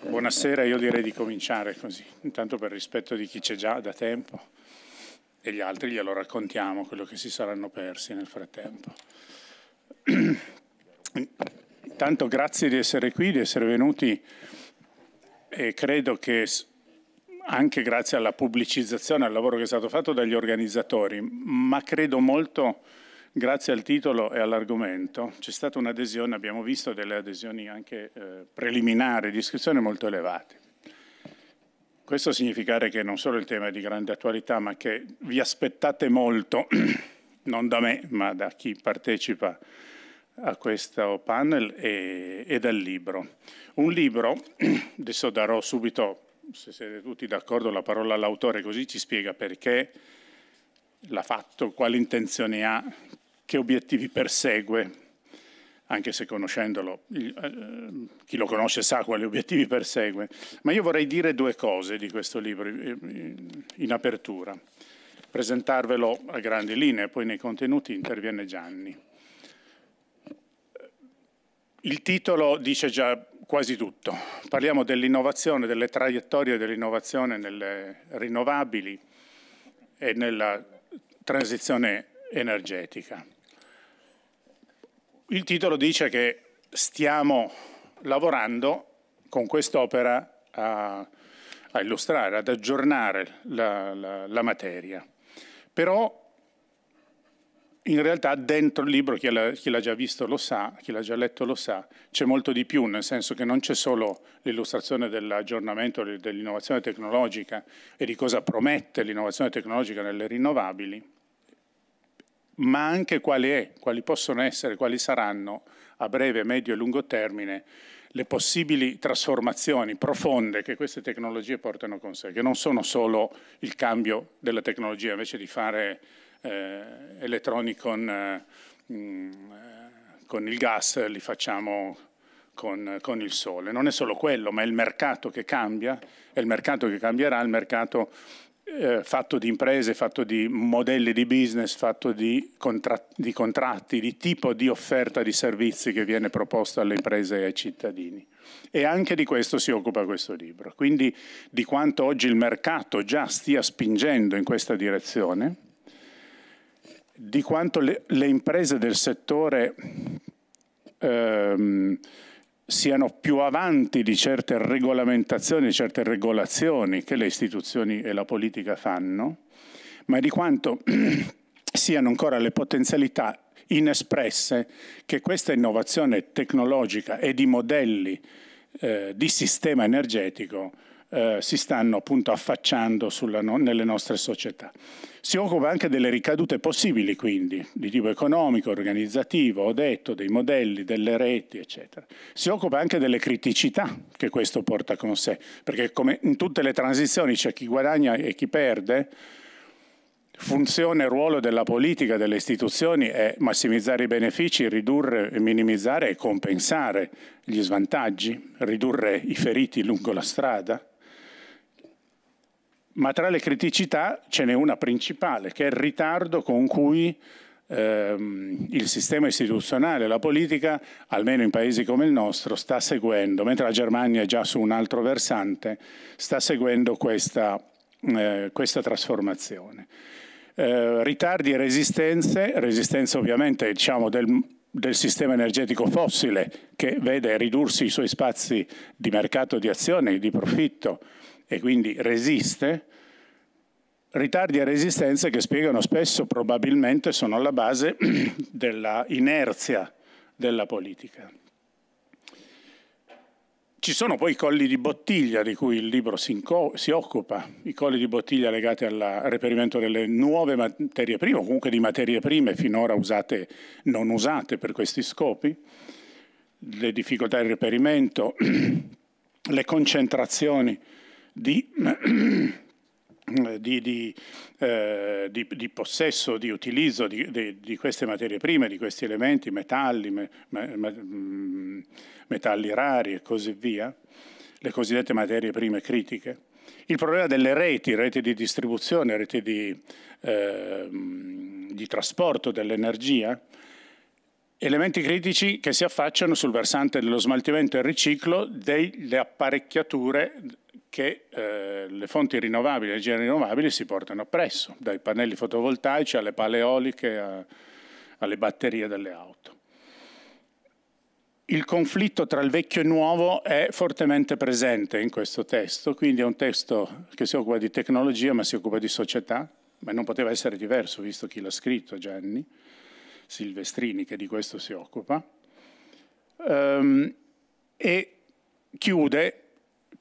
Buonasera, io direi di cominciare così, intanto per rispetto di chi c'è già da tempo e gli altri glielo raccontiamo, quello che si saranno persi nel frattempo. Intanto grazie di essere qui, di essere venuti e credo che anche grazie alla pubblicizzazione, al lavoro che è stato fatto dagli organizzatori, ma credo molto Grazie al titolo e all'argomento c'è stata un'adesione, abbiamo visto delle adesioni anche eh, preliminari di iscrizione molto elevate. Questo significa che non solo il tema è di grande attualità, ma che vi aspettate molto, non da me, ma da chi partecipa a questo panel e, e dal libro. Un libro, adesso darò subito, se siete tutti d'accordo, la parola all'autore, così ci spiega perché l'ha fatto, quali intenzioni ha, che obiettivi persegue, anche se conoscendolo, eh, chi lo conosce sa quali obiettivi persegue. Ma io vorrei dire due cose di questo libro in apertura, presentarvelo a grandi linee, poi nei contenuti interviene Gianni. Il titolo dice già quasi tutto. Parliamo dell'innovazione, delle traiettorie dell'innovazione nelle rinnovabili e nella transizione energetica. Il titolo dice che stiamo lavorando con quest'opera a, a, illustrare, ad aggiornare la, la, la, materia. Però in realtà dentro il libro, chi l'ha, già visto lo sa, chi l'ha già letto lo sa, c'è molto di più, nel senso che non c'è solo l'illustrazione dell'aggiornamento dell'innovazione tecnologica e di cosa promette l'innovazione tecnologica nelle rinnovabili, ma anche quale è, quali possono essere, quali saranno a breve, medio e lungo termine le possibili trasformazioni profonde che queste tecnologie portano con sé, che non sono solo il cambio della tecnologia, invece di fare eh, elettroni con, eh, mm, con, il gas li facciamo con, con, il sole. Non è solo quello, ma è il mercato che cambia, è il mercato che cambierà, il mercato eh, fatto di imprese, fatto di modelli di business, fatto di, contra di contratti, di tipo di offerta di servizi che viene proposta alle imprese e ai cittadini. E anche di questo si occupa questo libro. Quindi di quanto oggi il mercato già stia spingendo in questa direzione, di quanto le, le imprese del settore ehm, siano più avanti di certe regolamentazioni, di certe regolazioni che le istituzioni e la politica fanno, ma di quanto siano ancora le potenzialità inespresse che questa innovazione tecnologica e di modelli eh, di sistema energetico eh, si stanno appunto affacciando sulla, no, nelle nostre società. Si occupa anche delle ricadute possibili quindi, di tipo economico, organizzativo, ho detto, dei modelli, delle reti, eccetera. Si occupa anche delle criticità che questo porta con sé, perché come in tutte le transizioni c'è chi guadagna e chi perde, funzione e ruolo della politica, delle istituzioni è massimizzare i benefici, ridurre, minimizzare e compensare gli svantaggi, ridurre i feriti lungo la strada ma tra le criticità ce n'è una principale, che è il ritardo con cui ehm, il sistema istituzionale, la politica, almeno in paesi come il nostro, sta seguendo, mentre la Germania è già su un altro versante, sta seguendo questa, eh, questa trasformazione. Eh, ritardi e resistenze, resistenze ovviamente diciamo, del, del sistema energetico fossile che vede ridursi i suoi spazi di mercato di azione, di profitto, e quindi resiste, ritardi e resistenze che spiegano spesso probabilmente sono alla base della inerzia della politica. Ci sono poi i colli di bottiglia di cui il libro si, si occupa, i colli di bottiglia legati al reperimento delle nuove materie prime, o comunque di materie prime finora usate, non usate per questi scopi, le difficoltà di reperimento, le concentrazioni di, di, di, eh, di possesso, di utilizzo di, queste materie prime, di questi elementi, metalli, me, me, mm, metalli rari e così via, le cosiddette materie prime critiche. Il problema delle reti, reti di distribuzione, reti di, eh, di trasporto dell'energia, elementi critici che si affacciano sul versante dello smaltimento e riciclo delle apparecchiature che eh, le fonti rinnovabili, le energie rinnovabili si portano appresso, dai pannelli fotovoltaici alle pale eoliche a, alle batterie delle auto. Il conflitto tra il vecchio e il nuovo è fortemente presente in questo testo, quindi è un testo che si occupa di tecnologia ma si occupa di società, ma non poteva essere diverso visto chi l'ha scritto, Gianni Silvestrini, che di questo si occupa. Um, e chiude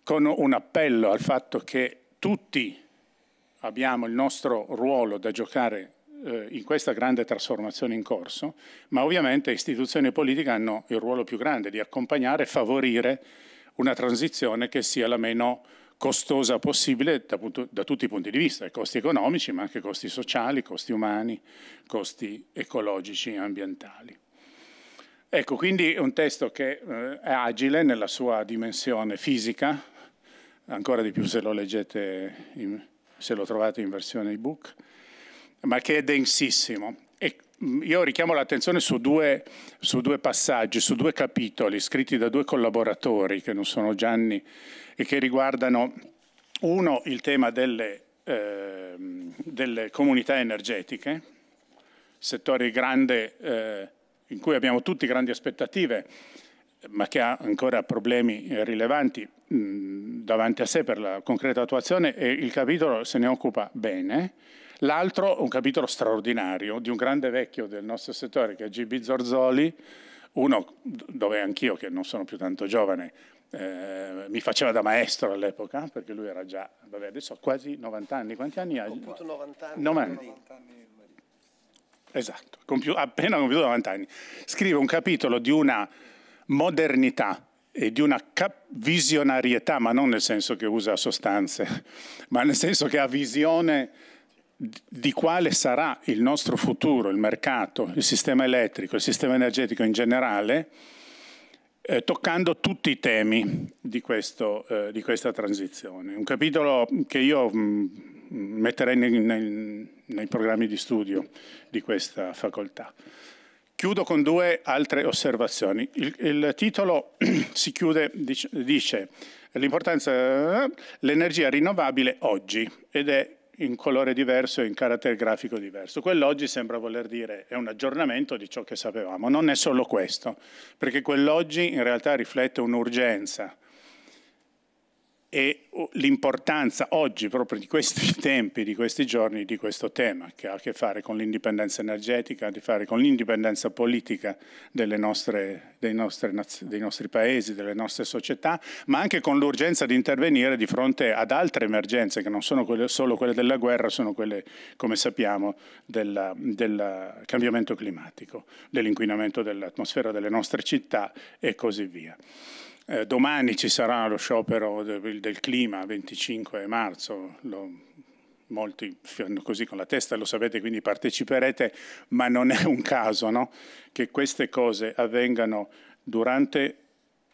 con un appello al fatto che tutti abbiamo il nostro ruolo da giocare eh, in questa grande trasformazione in corso, ma ovviamente istituzioni politiche hanno il ruolo più grande di accompagnare e favorire una transizione che sia la meno costosa possibile da, da tutti i punti di vista, costi economici, ma anche costi sociali, costi umani, costi ecologici e ambientali. Ecco, quindi è un testo che eh, è agile nella sua dimensione fisica, ancora di più se lo leggete, in, se lo trovate in versione ebook, ma che è densissimo. E mm, io richiamo l'attenzione su due, su due passaggi, su due capitoli scritti da due collaboratori che non sono Gianni e che riguardano uno il tema delle, eh, delle comunità energetiche, settore grande eh, in cui abbiamo tutti grandi aspettative, ma che ha ancora problemi eh, rilevanti mm, davanti a sé per la concreta attuazione e il capitolo se ne occupa bene. L'altro, un capitolo straordinario di un grande vecchio del nostro settore che è GB Zorzoli, uno dove anch'io, che non sono più tanto giovane, eh, mi faceva da maestro all'epoca, perché lui era già, vabbè, adesso ha quasi 90 anni, quanti anni ha? Ho 90 anni. 90. 90 anni. Esatto, Compiu- appena compiuto 90 anni. Scrive un capitolo di una modernità e di una cap- visionarietà, ma non nel senso che usa sostanze, ma nel senso che ha visione di quale sarà il nostro futuro, il mercato, il sistema elettrico, il sistema energetico in generale, eh, toccando tutti i temi di, questo, eh, di, questa transizione. Un capitolo che io mh, metterei nei, nei, nei programmi di studio di questa facoltà. Chiudo con due altre osservazioni. Il, il titolo si chiude, dice, dice l'importanza l'energia rinnovabile oggi ed è in colore diverso e in carattere grafico diverso. Quell'oggi sembra voler dire è un aggiornamento di ciò che sapevamo, non è solo questo, perché quell'oggi in realtà riflette un'urgenza e oh, l'importanza oggi proprio di questi tempi, di questi giorni, di questo tema che ha a che fare con l'indipendenza energetica, ha a che fare con l'indipendenza politica nostre, dei, nostre, dei, nostri paesi, delle nostre società, ma anche con l'urgenza di intervenire di fronte ad altre emergenze che non sono quelle, solo quelle della guerra, sono quelle, come sappiamo, del, del cambiamento climatico, dell'inquinamento dell'atmosfera delle nostre città e così via. Eh, domani ci sarà lo sciopero del, del clima, 25 marzo, lo, molti fanno così con la testa, lo sapete, quindi parteciperete, ma non è un caso no? che queste cose avvengano durante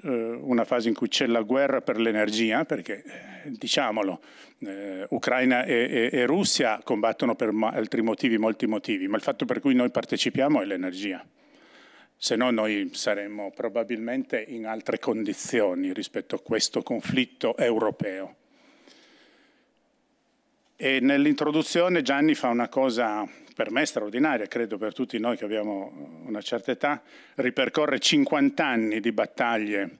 eh, una fase in cui c'è la guerra per l'energia, perché eh, diciamolo, eh, Ucraina e, e, e Russia combattono per altri motivi, molti motivi, ma il fatto per cui noi partecipiamo è l'energia se no noi saremmo probabilmente in altre condizioni rispetto a questo conflitto europeo. E nell'introduzione Gianni fa una cosa per me straordinaria, credo per tutti noi che abbiamo una certa età, ripercorre 50 anni di battaglie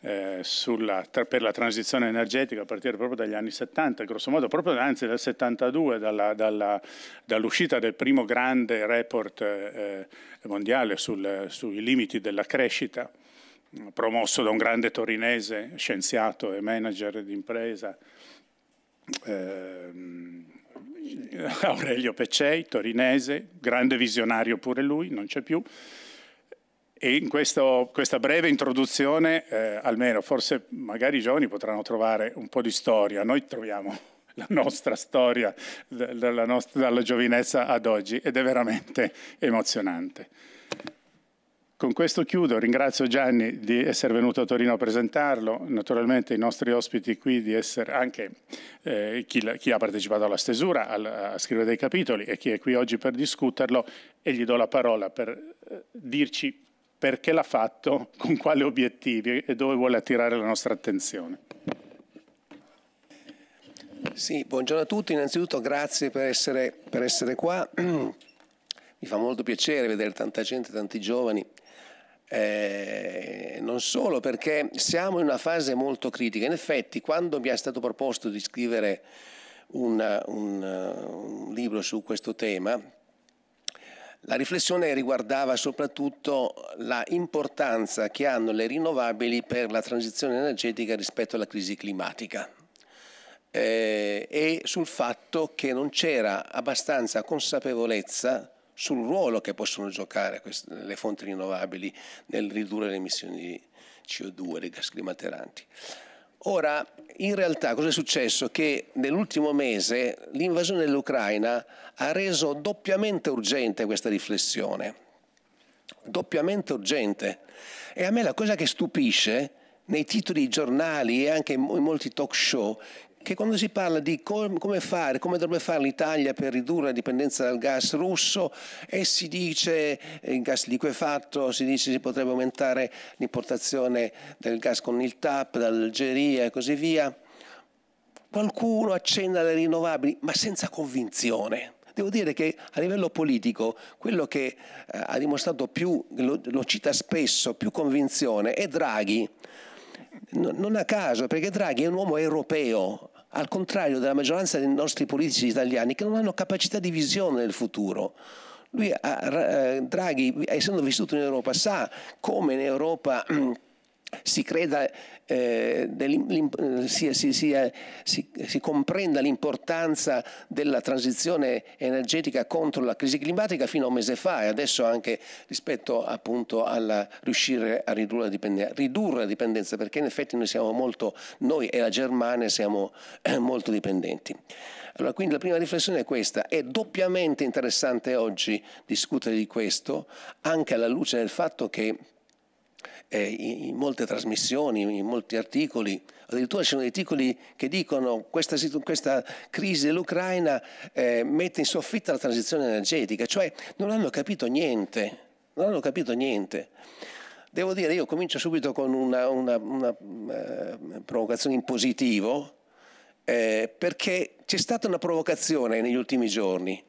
eh, sulla, tra, per la transizione energetica a partire proprio dagli anni 70, grosso modo proprio anzi dal 72, dalla, dalla, dall'uscita del primo grande report eh, mondiale sul, sui limiti della crescita, promosso da un grande torinese, scienziato e manager d'impresa, eh, Aurelio Peccei, torinese, grande visionario pure lui, non c'è più. E in questo, questa breve introduzione, eh, almeno forse magari i giovani potranno trovare un po' di storia. Noi troviamo la nostra storia dalla, nostra, dalla giovinezza ad oggi ed è veramente emozionante. Con questo chiudo, ringrazio Gianni di essere venuto a Torino a presentarlo, naturalmente i nostri ospiti qui di essere anche eh, chi, chi, ha partecipato alla stesura, al, a scrivere dei capitoli e chi è qui oggi per discuterlo e gli do la parola per eh, dirci perché l'ha fatto, con quali obiettivi e dove vuole attirare la nostra attenzione. Sì, buongiorno a tutti, innanzitutto grazie per essere, per essere qua. Mi fa molto piacere vedere tanta gente, tanti giovani, eh, non solo perché siamo in una fase molto critica. In effetti, quando mi è stato proposto di scrivere una, un, un libro su questo tema, la riflessione riguardava soprattutto la importanza che hanno le rinnovabili per la transizione energetica rispetto alla crisi climatica eh, e sul fatto che non c'era abbastanza consapevolezza sul ruolo che possono giocare queste, le fonti rinnovabili nel ridurre le emissioni di CO2 e di gas climalteranti. Ora, in realtà cosa è successo? Che nell'ultimo mese l'invasione dell'Ucraina ha reso doppiamente urgente questa riflessione, doppiamente urgente. E a me la cosa che stupisce nei titoli di giornali e anche in molti talk show che quando si parla di com come fare, come dovrebbe fare l'Italia per ridurre la dipendenza dal gas russo e si dice eh, il gas liquefatto, si dice si potrebbe aumentare l'importazione del gas con il TAP dall'Algeria e così via. Qualcuno accenna alle rinnovabili, ma senza convinzione. Devo dire che a livello politico quello che eh, ha dimostrato più, lo, lo, cita spesso, più convinzione è Draghi. non a caso, perché Draghi è un uomo europeo, al contrario della maggioranza dei nostri politici italiani che non hanno capacità di visione del futuro. Lui, eh, eh, Draghi, essendo vissuto in Europa, sa come in Europa si, creda, eh, si, eh, si, si comprenda l'importanza della transizione energetica contro la crisi climatica fino a un mese fa e adesso anche rispetto appunto alla riuscire a ridurre la ridurre la dipendenza perché in effetti noi siamo molto, noi e la Germania siamo eh, molto dipendenti. Allora, quindi la prima riflessione è questa, è doppiamente interessante oggi discutere di questo anche alla luce del fatto che eh, in, in, molte trasmissioni, in molti articoli, addirittura ci sono articoli che dicono questa, questa crisi dell'Ucraina eh, mette in soffitta la transizione energetica, cioè non hanno capito niente, non hanno capito niente. Devo dire, io comincio subito con una, una, una uh, provocazione in positivo, eh, perché c'è stata una provocazione negli ultimi giorni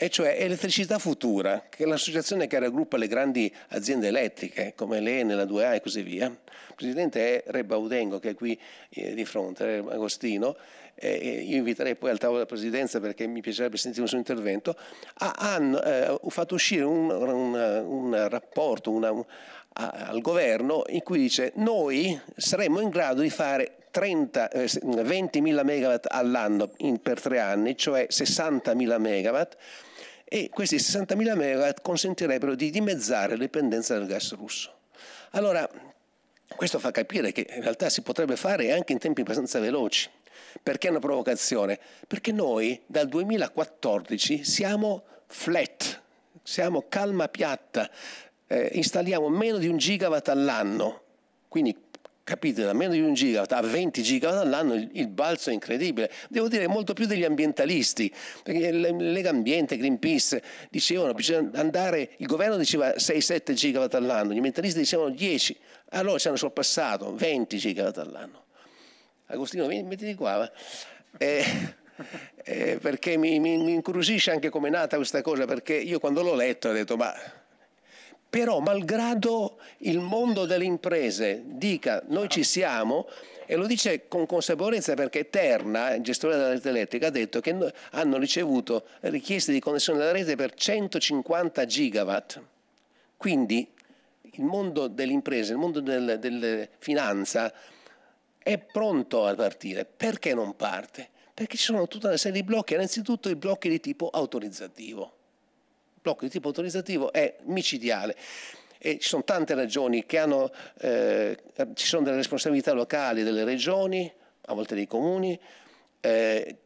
e cioè Elettricità Futura, che è l'associazione che raggruppa le grandi aziende elettriche come l'ENE, la 2A e così via. Il presidente è Re Baudengo, che è qui eh, di fronte, Re Agostino. Eh, io inviterei poi al tavolo della presidenza perché mi piacerebbe sentire il suo intervento. Ha, ah, hanno eh, fatto uscire un, un, un rapporto una, un, a, al governo in cui dice: Noi saremmo in grado di fare 30, eh, 20.000 megawatt all'anno in, per tre anni, cioè 60.000 megawatt, e questi 60.000 megawatt consentirebbero di dimezzare la dipendenza dal gas russo. Allora, questo fa capire che in realtà si potrebbe fare anche in tempi abbastanza veloci. Perché è una provocazione? Perché noi dal 2014 siamo flat, siamo calma piatta, eh, installiamo meno di un gigawatt all'anno, quindi capite, da meno di un gigawatt a 20 gigawatt all'anno il, il balzo è incredibile. Devo dire molto più degli ambientalisti, perché Lega Ambiente, Greenpeace dicevano bisogna andare, il governo diceva 6-7 gigawatt all'anno, gli ambientalisti dicevano 10, allora ci hanno sorpassato 20 gigawatt all'anno. Agostino, mettiti qua. Eh. eh, eh, perché mi, mi, mi incuriosisce anche come è nata questa cosa, perché io quando l'ho letto ho detto ma però malgrado il mondo delle imprese dica noi ci siamo, e lo dice con consapevolezza perché Terna, il gestore della rete elettrica, ha detto che hanno ricevuto richieste di connessione alla rete per 150 gigawatt. Quindi il mondo delle imprese, il mondo del, della finanza è pronto a partire. Perché non parte? Perché ci sono tutta una serie di blocchi, innanzitutto i blocchi di tipo autorizzativo blocco di tipo autorizzativo è micidiale. E ci sono tante ragioni che hanno, eh, ci sono delle responsabilità locali delle regioni, a volte dei comuni, eh,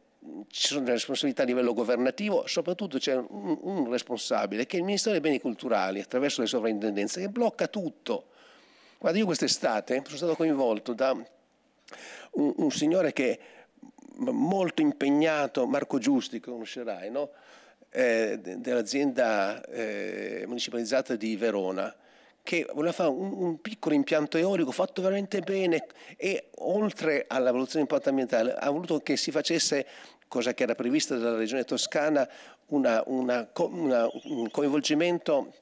ci sono delle responsabilità a livello governativo, soprattutto c'è un, un, responsabile che è il Ministero dei Beni Culturali attraverso le sovrintendenze che blocca tutto. Guarda, io quest'estate sono stato coinvolto da un, un signore che molto impegnato, Marco Giusti, che conoscerai, no? eh, dell'azienda eh, municipalizzata di Verona che voleva fare un, un, piccolo impianto eolico fatto veramente bene e oltre alla valutazione di impatto ambientale ha voluto che si facesse, cosa che era prevista dalla regione toscana, una, una, una, un coinvolgimento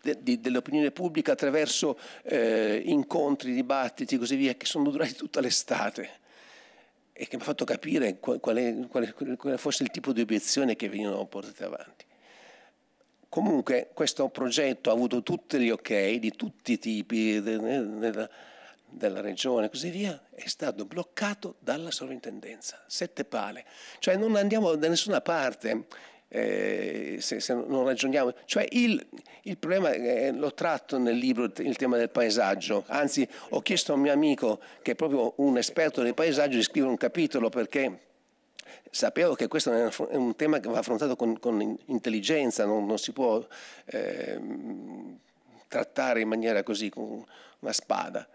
dell'opinione pubblica attraverso eh, incontri, dibattiti e così via, che sono durati tutta l'estate e che mi ha fatto capire quale, quale, quale fosse il tipo di obiezione che venivano portate avanti. Comunque questo progetto ha avuto tutti gli ok di tutti i tipi della, della regione e così via, è stato bloccato dalla sovrintendenza, sette pale. Cioè non andiamo da nessuna parte eh, se, se, non ragioniamo. Cioè il, il problema, eh, l'ho tratto nel libro il tema del paesaggio, anzi ho chiesto a un mio amico che è proprio un esperto del paesaggio di scrivere un capitolo perché sapevo che questo è un tema che va affrontato con, con intelligenza, non, non, si può eh, trattare in maniera così, con una spada.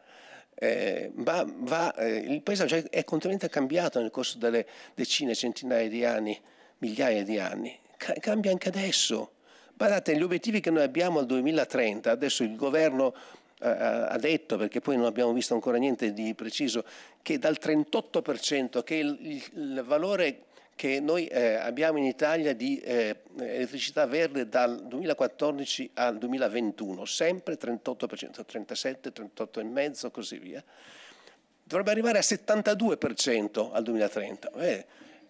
Eh, ma va, eh, il paesaggio è continuamente cambiato nel corso delle decine, centinaia di anni, migliaia di anni. Ca- cambia anche adesso. Guardate, gli obiettivi che noi abbiamo al 2030, adesso il governo eh, ha detto, perché poi non abbiamo visto ancora niente di preciso, che dal 38%, che il, il, il valore che noi eh, abbiamo in Italia di eh, elettricità verde dal 2014 al 2021, sempre 38%, 37, 38,5% così via, dovrebbe arrivare al 72% al 2030. Eh,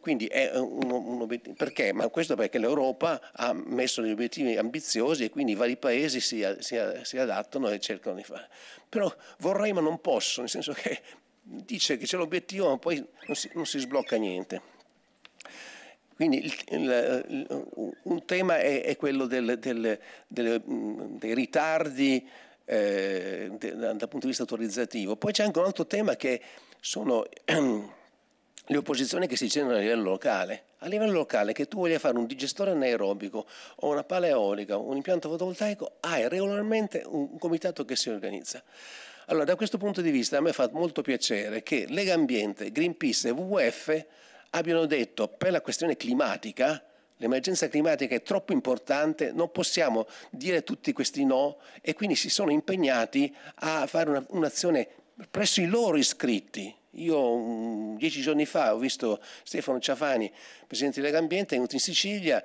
quindi è eh, un, un obiettivo, perché? Ma questo perché l'Europa ha messo degli obiettivi ambiziosi e quindi i vari paesi si, si, si adattano e cercano di fare. Però vorrei ma non posso, nel senso che dice che c'è l'obiettivo ma poi non si, non si sblocca niente. Quindi il, il, un tema è, è quello del, del, del, dei ritardi eh, dal punto di vista autorizzativo. Poi c'è anche un altro tema che sono... Ehm, le opposizioni che si generano a livello locale. A livello locale, che tu voglia fare un digestore anaerobico o una pala eolica, un impianto fotovoltaico, hai regolarmente un comitato che si organizza. Allora, da questo punto di vista, a me fa molto piacere che Lega Ambiente, Greenpeace e WWF abbiano detto per la questione climatica. L'emergenza climatica è troppo importante, non possiamo dire tutti questi no e quindi si sono impegnati a fare una, un'azione presso i loro iscritti. Io mm, dieci giorni fa ho visto Stefano Ciafani, presidente di Legambiente, è venuto in Sicilia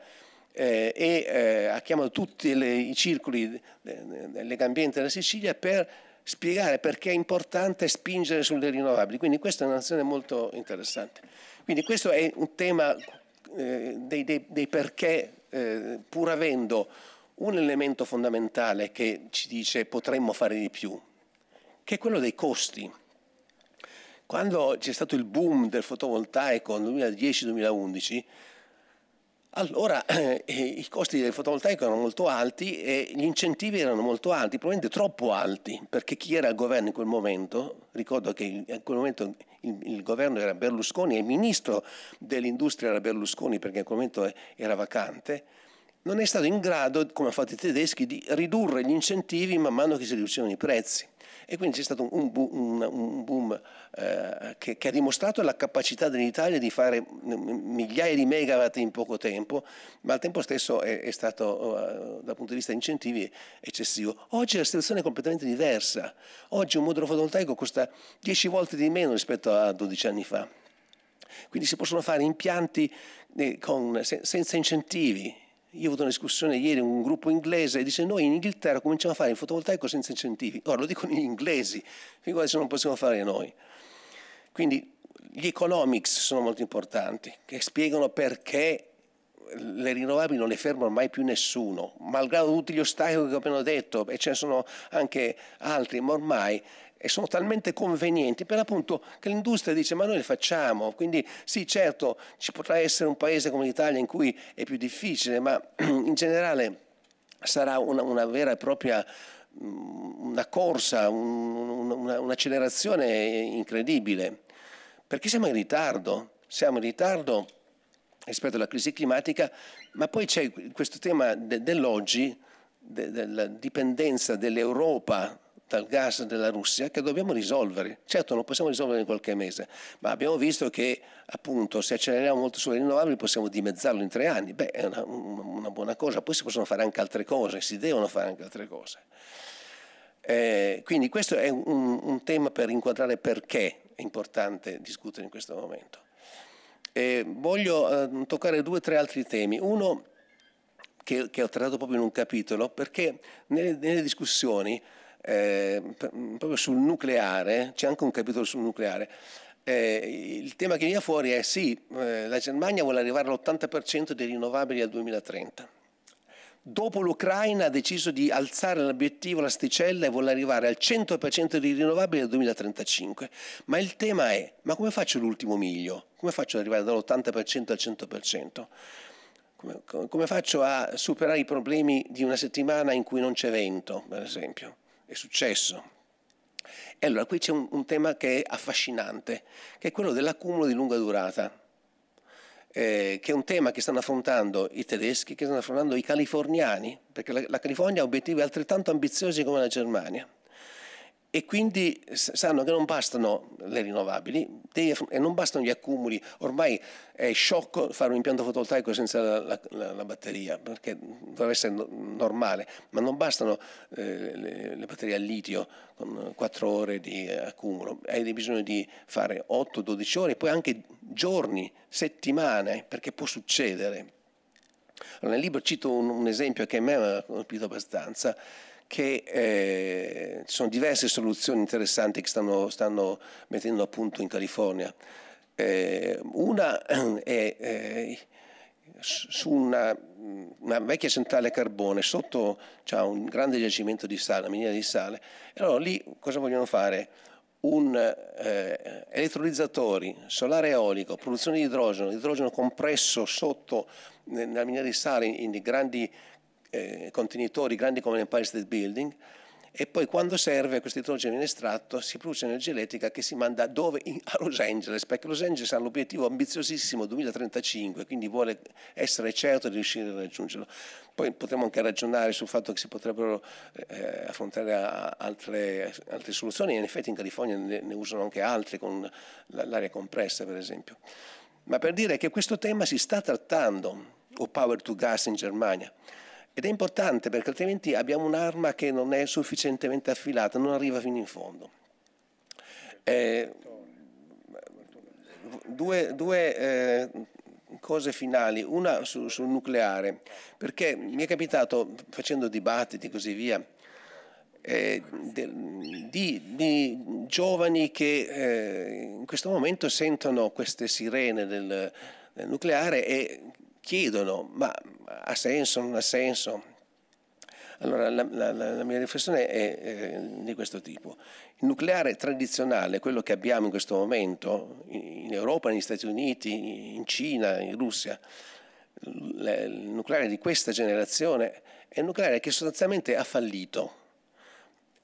eh, e eh, ha chiamato tutti le, i circoli del eh, eh, Legambiente della Sicilia per spiegare perché è importante spingere sulle rinnovabili. Quindi questa è un'azione molto interessante. Quindi questo è un tema eh, dei, dei, dei, perché, eh, pur avendo un elemento fondamentale che ci dice potremmo fare di più, che è quello dei costi. Quando c'è stato il boom del fotovoltaico nel 2010-2011, allora eh, eh, i costi del fotovoltaico erano molto alti e gli incentivi erano molto alti, probabilmente troppo alti, perché chi era al governo in quel momento, ricordo che in quel momento il, il governo era Berlusconi e il ministro dell'industria era Berlusconi perché in quel momento eh, era vacante, non è stato in grado, come hanno fatto i tedeschi, di ridurre gli incentivi man mano che si riducevano i prezzi. E quindi c'è stato un boom, un, un boom eh, che, che, ha dimostrato la capacità dell'Italia di fare migliaia di megawatt in poco tempo, ma al tempo stesso è, è stato, eh, dal punto di vista incentivi, eccessivo. Oggi la situazione è completamente diversa. Oggi un modulo fotovoltaico costa 10 volte di meno rispetto a 12 anni fa. Quindi si possono fare impianti eh, con, senza incentivi io ho avuto una discussione ieri, un gruppo inglese e dice noi in Inghilterra cominciamo a fare il fotovoltaico senza incentivi. Ora lo dicono gli inglesi, figurati se non possiamo fare noi. Quindi gli economics sono molto importanti, che spiegano perché le rinnovabili non le ferma mai più nessuno, malgrado tutti gli ostacoli che ho appena detto, e ce ne sono anche altri, ma ormai e sono talmente convenienti per appunto che l'industria dice ma noi le facciamo, quindi sì certo ci potrà essere un paese come l'Italia in cui è più difficile, ma in generale sarà una, una vera e propria mm, una corsa, un, una, un'accelerazione incredibile, perché siamo in ritardo, siamo in ritardo rispetto alla crisi climatica, ma poi c'è questo tema de, dell'oggi, della dipendenza dell'Europa dal gas della Russia che dobbiamo risolvere. Certo non possiamo risolvere in qualche mese, ma abbiamo visto che appunto se acceleriamo molto sulle rinnovabili possiamo dimezzarlo in tre anni. Beh, è una, una buona cosa, poi si possono fare anche altre cose, si devono fare anche altre cose. Eh, quindi questo è un, un, tema per inquadrare perché è importante discutere in questo momento. Eh, voglio eh, toccare due o tre altri temi. Uno che, che, ho trattato proprio in un capitolo, perché nelle, nelle discussioni eh, proprio sul nucleare, c'è anche un capitolo sul nucleare, eh, il tema che viene fuori è sì, eh, la Germania vuole arrivare all'80% dei rinnovabili al 2030. Dopo l'Ucraina ha deciso di alzare l'obiettivo, l'asticella e vuole arrivare al 100% dei rinnovabili al 2035. Ma il tema è, ma come faccio l'ultimo miglio? Come faccio ad arrivare dall'80% al 100%? Come, come faccio a superare i problemi di una settimana in cui non c'è vento, per esempio? è successo. E allora qui c'è un, un tema che è affascinante, che è quello dell'accumulo di lunga durata. Eh, che è un tema che stanno affrontando i tedeschi, che stanno affrontando i californiani, perché la, la California ha obiettivi altrettanto ambiziosi come la Germania e quindi sanno che non bastano le rinnovabili e non bastano gli accumuli. Ormai è sciocco fare un impianto fotovoltaico senza la, la, la batteria, perché dovrebbe essere no, normale, ma non bastano eh, le, le, batterie a litio con 4 ore di accumulo, hai bisogno di fare 8-12 ore, poi anche giorni, settimane, perché può succedere. Allora, nel libro cito un, un esempio che a me ha colpito abbastanza che eh, sono diverse soluzioni interessanti che stanno, stanno mettendo a punto in California. Eh, una è eh, su una, una, vecchia centrale a carbone, sotto c'è un grande giacimento di sale, una miniera di sale, e allora lì cosa vogliono fare? Un eh, elettrolizzatori, solare eolico, produzione di idrogeno, idrogeno compresso sotto nella miniera di sale in, in grandi eh, contenitori grandi come l'Empire State Building e poi quando serve questo idrogeno in estratto si produce energia elettrica che si manda dove? In, a Los Angeles, perché Los Angeles ha l'obiettivo ambiziosissimo 2035, quindi vuole essere certo di riuscire a raggiungerlo. Poi potremmo anche ragionare sul fatto che si potrebbero eh, affrontare altre, altre, soluzioni, in effetti in California ne, ne usano anche altre con l'aria compressa per esempio. Ma per dire che questo tema si sta trattando, o power to gas in Germania, ed è importante perché altrimenti abbiamo un'arma che non è sufficientemente affilata, non arriva fino in fondo. Eh, due, due eh, cose finali, una su, sul nucleare, perché mi è capitato facendo dibattiti e così via, eh, de, di, di, giovani che eh, in questo momento sentono queste sirene del, del, nucleare e chiedono ma ha senso, non ha senso. Allora la, la, la mia riflessione è, è di questo tipo. Il nucleare tradizionale, quello che abbiamo in questo momento, in Europa, negli Stati Uniti, in Cina, in Russia, il nucleare di questa generazione è un nucleare che sostanzialmente ha fallito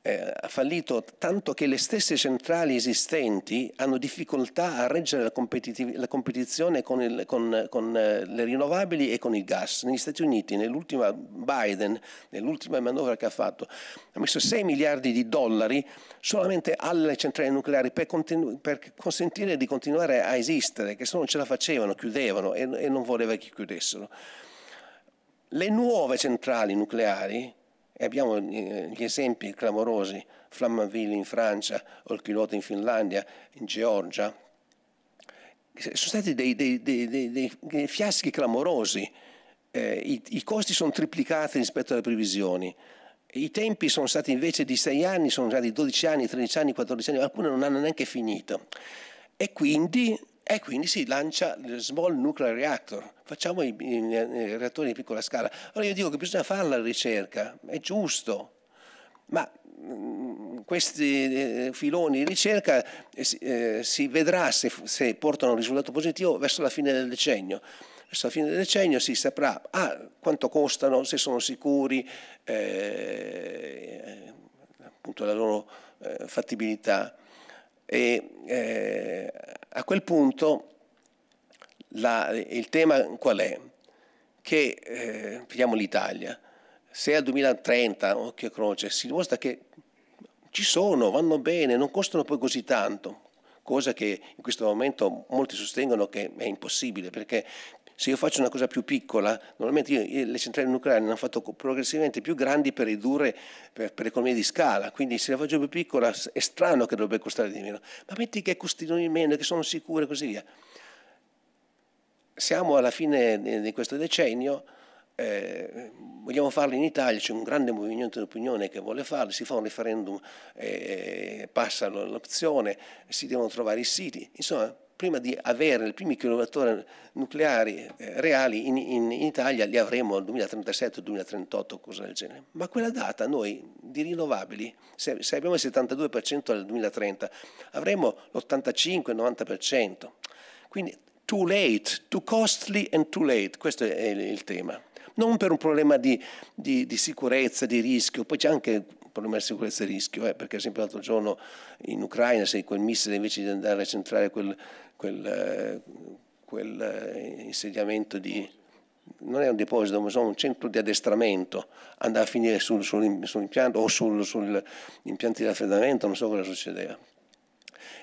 eh, ha fallito tanto che le stesse centrali esistenti hanno difficoltà a reggere la, competitiv- la competizione con, il, con, con eh, le rinnovabili e con il gas. Negli Stati Uniti, nell'ultima Biden, nell'ultima manovra che ha fatto, ha messo 6 miliardi di dollari solamente alle centrali nucleari per, continu- per consentire di continuare a esistere, che se non ce la facevano, chiudevano e, e non voleva che chiudessero. Le nuove centrali nucleari e abbiamo eh, gli esempi clamorosi, Flamanville in Francia, o il Olkiluoto in Finlandia, in Georgia. Sono stati dei, dei, dei, dei fiaschi clamorosi. Eh, i, i, costi sono triplicati rispetto alle previsioni. I tempi sono stati invece di 6 anni, sono stati 12 anni, 13 anni, 14 anni, alcune non hanno neanche finito. E quindi e quindi si lancia il small nuclear reactor, facciamo i, i, i reattori di piccola scala. Allora io dico che bisogna fare la ricerca, è giusto, ma mm, questi eh, filoni di ricerca eh, eh, si vedrà se, se, portano un risultato positivo verso la fine del decennio. Verso la fine del decennio si saprà ah, quanto costano, se sono sicuri, eh, appunto la loro eh, fattibilità. E, a quel punto la, il tema qual è? Che, eh, vediamo l'Italia, se al 2030, occhio e croce, si dimostra che ci sono, vanno bene, non costano poi così tanto, cosa che in questo momento molti sostengono che è impossibile, perché se io faccio una cosa più piccola, normalmente io, le centrali nucleari ne hanno fatto progressivamente più grandi per ridurre per, per economie di scala, quindi se la faccio più piccola è strano che dovrebbe costare di meno, ma metti che costino di meno, che sono sicure e così via. Siamo alla fine di questo decennio, eh, vogliamo farlo in Italia, c'è un grande movimento di opinione che vuole farlo, si fa un referendum, eh, passa l'opzione, si devono trovare i siti, insomma prima di avere i primi kilowattora nucleari eh, reali in, in, in, Italia li avremo nel 2037 2038, cosa del genere. Ma quella data noi di rinnovabili, se, se abbiamo il 72% nel 2030, avremo l'85-90%. Quindi too late, too costly and too late, questo è il, il tema. Non per un problema di, di, di sicurezza, di rischio, poi c'è anche problema di sicurezza e rischio, eh, perché ad esempio l'altro giorno in Ucraina se quel missile invece di andare a centrare quel, quel, eh, quel eh, insediamento di non è un deposito, ma sono un centro di addestramento, andava a finire sul, sul, sull'impianto o sul, impianti di raffreddamento, non so cosa succedeva.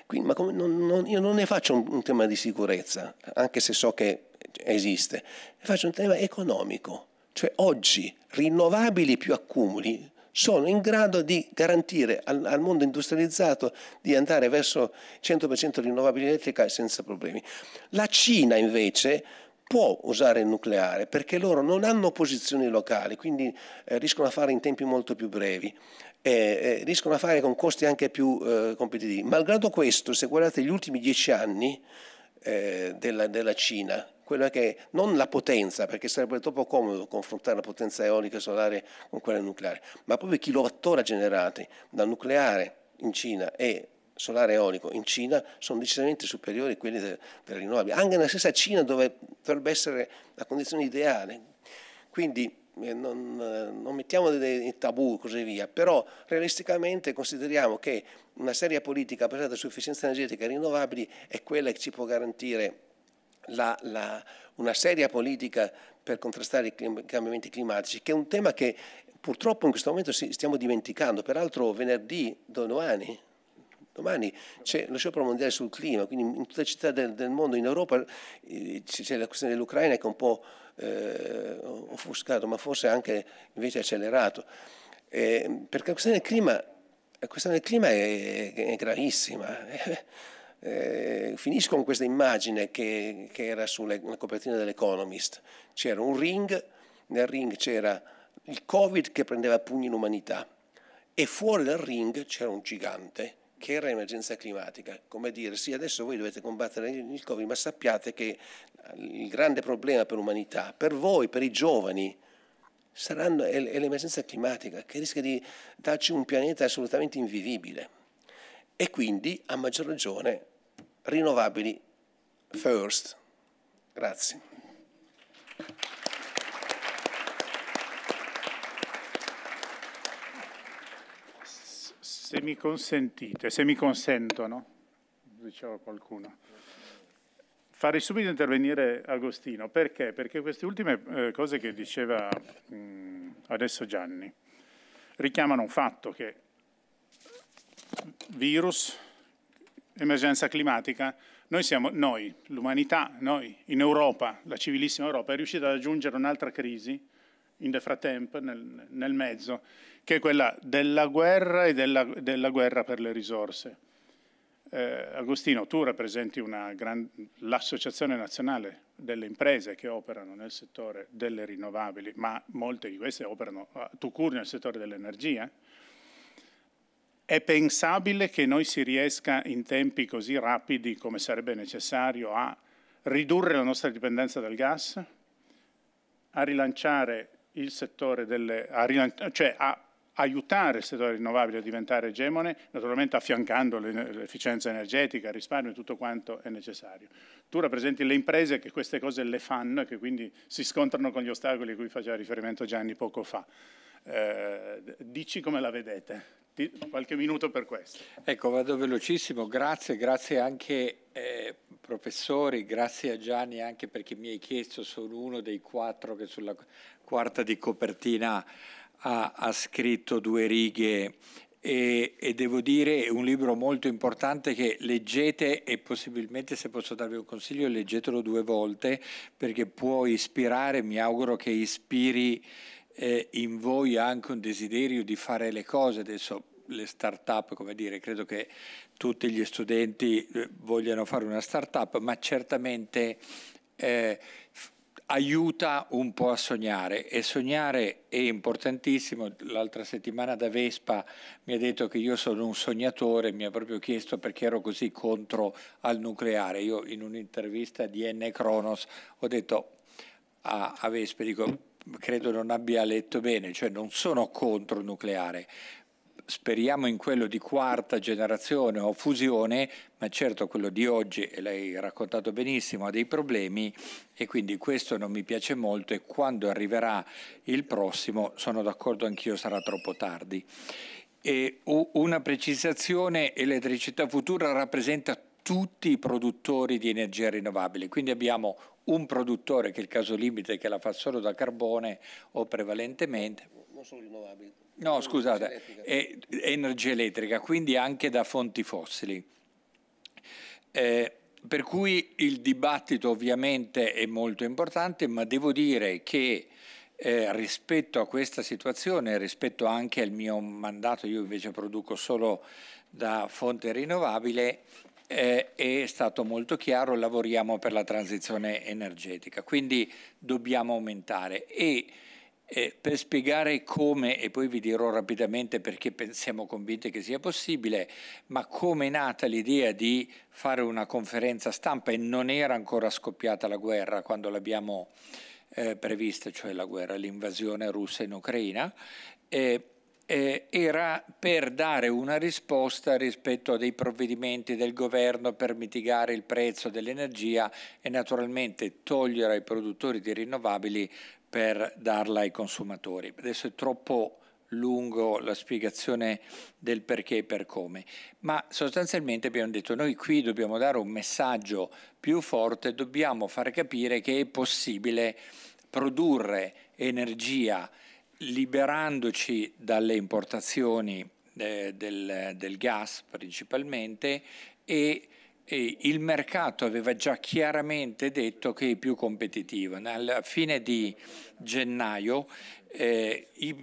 Quindi, ma come, non, non, io non ne faccio un, un, tema di sicurezza, anche se so che esiste, ne faccio un tema economico. Cioè oggi rinnovabili più accumuli sono in grado di garantire al, al mondo industrializzato di andare verso 100% rinnovabile elettrica senza problemi. La Cina invece può usare il nucleare perché loro non hanno posizioni locali, quindi eh, riescono a fare in tempi molto più brevi, eh, eh, riescono a fare con costi anche più eh, competitivi. Malgrado questo, se guardate gli ultimi dieci anni eh, della, della Cina, quella che è non la potenza, perché sarebbe troppo comodo confrontare la potenza eolica e solare con quella nucleare, ma proprio i kilowattora generati dal nucleare in Cina e solare eolico in Cina sono decisamente superiori a quelli delle rinnovabili, anche nella stessa Cina dove dovrebbe essere la condizione ideale. Quindi eh, non, eh, non, mettiamo dei tabù e così via, però realisticamente consideriamo che una seria politica basata su efficienza energetica e rinnovabili è quella che ci può garantire la, la, una seria politica per contrastare i clim cambiamenti climatici, che è un tema che purtroppo in questo momento stiamo dimenticando. Peraltro venerdì, domani, domani c'è lo sciopero mondiale sul clima, quindi in tutte le città del, del mondo, in Europa eh, c'è la questione dell'Ucraina che è un po' eh, offuscato, ma forse anche invece accelerato. Eh, perché la questione del clima, questione del clima è, è, gravissima. Eh. Eh, finisco con questa immagine che, che era sulla copertina dell'Economist. C'era un ring, nel ring c'era il Covid che prendeva pugni in umanità e fuori dal ring c'era un gigante che era l'emergenza climatica. Come dire, sì, adesso voi dovete combattere il Covid, ma sappiate che il grande problema per l'umanità, per voi, per i giovani, saranno, è l'emergenza climatica che rischia di darci un pianeta assolutamente invivibile. E quindi, a maggior ragione, rinnovabili first. Grazie. Se mi consentite, se mi consentono, diceva qualcuno, farei subito intervenire Agostino. Perché? Perché queste ultime eh, cose che diceva mh, mm, adesso Gianni richiamano un fatto che virus, emergenza climatica, noi siamo, noi, l'umanità, noi, in Europa, la civilissima Europa, è riuscita ad aggiungere un'altra crisi, in the frattempo, nel, nel, mezzo, che è quella della guerra e della, della guerra per le risorse. Eh, Agostino, tu rappresenti l'Associazione Nazionale delle Imprese che operano nel settore delle rinnovabili, ma molte di queste operano tu curi nel settore dell'energia. È pensabile che noi si riesca in tempi così rapidi come sarebbe necessario a ridurre la nostra dipendenza dal gas, a rilanciare il settore delle, a rilan- cioè a aiutare il settore rinnovabile a diventare egemone, naturalmente affiancando l'efficienza energetica, il risparmio e tutto quanto è necessario. Tu rappresenti le imprese che queste cose le fanno e che quindi si scontrano con gli ostacoli a cui faceva riferimento Gianni poco fa. Eh, dici come la vedete. Ti, qualche minuto per questo. Ecco, vado velocissimo, grazie, grazie anche eh, professori, grazie a Gianni anche perché mi hai chiesto, sono uno dei quattro che sulla quarta di copertina ha, ha scritto due righe e, e, devo dire è un libro molto importante che leggete e possibilmente se posso darvi un consiglio leggetelo due volte perché può ispirare, mi auguro che ispiri eh, in voi anche un desiderio di fare le cose adesso le start-up, come dire, credo che tutti gli studenti eh, vogliano fare una start-up, ma certamente eh, aiuta un po' a sognare e sognare è importantissimo. L'altra settimana da Vespa mi ha detto che io sono un sognatore, mi ha proprio chiesto perché ero così contro al nucleare. Io in un'intervista di N Cronos ho detto a, a Vespa, dico credo non abbia letto bene, cioè non sono contro il nucleare, speriamo in quello di quarta generazione o fusione, ma certo quello di oggi, e lei ha raccontato benissimo, ha dei problemi e quindi questo non mi piace molto e quando arriverà il prossimo, sono d'accordo anch'io, sarà troppo tardi. E una precisazione, elettricità futura rappresenta tutti i produttori di energia rinnovabile, quindi abbiamo un produttore che è il caso limite che la fa solo da carbone o prevalentemente. Non solo rinnovabili. No, scusate, energia elettrica. è energia elettrica, quindi anche da fonti fossili. Eh, per cui il dibattito ovviamente è molto importante, ma devo dire che eh, rispetto a questa situazione, rispetto anche al mio mandato, io invece produco solo da fonte rinnovabile, eh, è stato molto chiaro, lavoriamo per la transizione energetica, quindi dobbiamo aumentare. E eh, per spiegare come, e poi vi dirò rapidamente perché siamo convinti che sia possibile, ma come è nata l'idea di fare una conferenza stampa e non era ancora scoppiata la guerra quando l'abbiamo eh, prevista, cioè la guerra, l'invasione russa in Ucraina, eh, eh, era per dare una risposta rispetto a dei provvedimenti del governo per mitigare il prezzo dell'energia e naturalmente togliere ai produttori di rinnovabili per darla ai consumatori. Adesso è troppo lungo la spiegazione del perché e per come, ma sostanzialmente abbiamo detto noi qui dobbiamo dare un messaggio più forte, dobbiamo far capire che è possibile produrre energia liberandoci dalle importazioni eh, del, del, gas principalmente e, e, il mercato aveva già chiaramente detto che è più competitivo. Alla fine di gennaio eh, i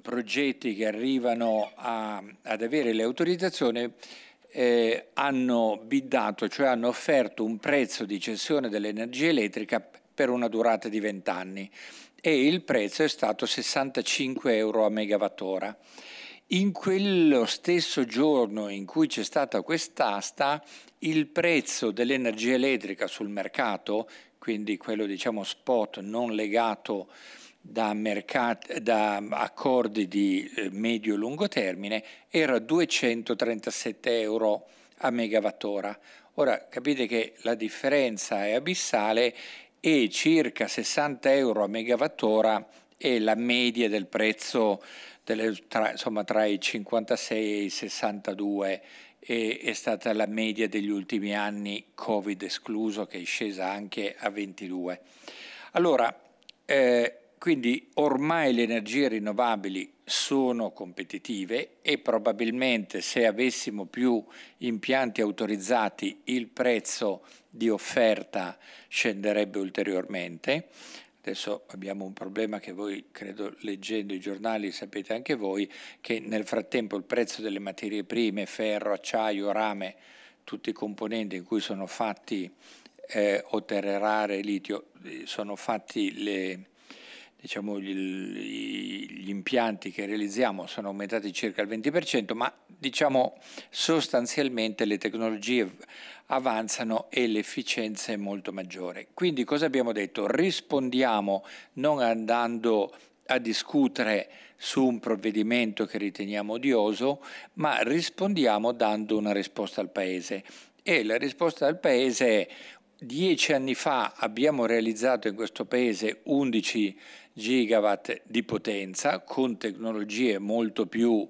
progetti che arrivano a, ad avere le autorizzazioni eh, hanno biddato, cioè hanno offerto un prezzo di cessione dell'energia elettrica per una durata di 20 anni e il prezzo è stato 65 euro a megawattora. In quello stesso giorno in cui c'è stata quest'asta, il prezzo dell'energia elettrica sul mercato, quindi quello diciamo spot non legato da, mercat- da accordi di eh, medio-lungo e termine, era 237 euro a megawattora. Ora capite che la differenza è abissale e circa 60 euro a megawattora è la media del prezzo delle, tra, insomma, tra i 56 e i 62 e, è stata la media degli ultimi anni, Covid escluso, che è scesa anche a 22. Allora, eh, quindi ormai le energie rinnovabili sono competitive e probabilmente se avessimo più impianti autorizzati il prezzo di offerta scenderebbe ulteriormente. Adesso abbiamo un problema che voi, credo, leggendo i giornali sapete anche voi, che nel frattempo il prezzo delle materie prime, ferro, acciaio, rame, tutti i componenti in cui sono fatti eh, o litio, eh, sono fatti le, diciamo, gli, gli, impianti che realizziamo sono aumentati circa il 20%, ma diciamo, sostanzialmente le tecnologie avanzano e l'efficienza è molto maggiore. Quindi cosa abbiamo detto? Rispondiamo non andando a discutere su un provvedimento che riteniamo odioso, ma rispondiamo dando una risposta al Paese. E la risposta al Paese è dieci anni fa abbiamo realizzato in questo Paese 11 gigawatt di potenza con tecnologie molto più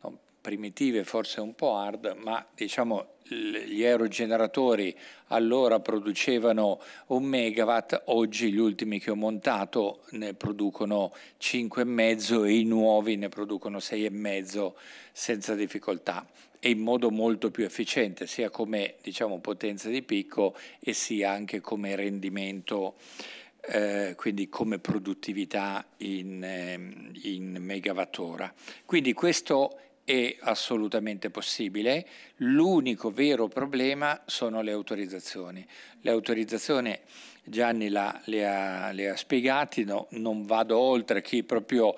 no, primitive, forse un po' hard, ma diciamo gli aerogeneratori allora producevano un megawatt, oggi gli ultimi che ho montato ne producono 5,5 e mezzo e i nuovi ne producono 6,5 senza difficoltà e in modo molto più efficiente sia come diciamo, potenza di picco e sia anche come rendimento eh, quindi come produttività in, ehm, in megawattora. Quindi questo è assolutamente possibile. L'unico vero problema sono le autorizzazioni. Le autorizzazioni Gianni la, le, ha, le ha spiegate, no, non vado oltre chi proprio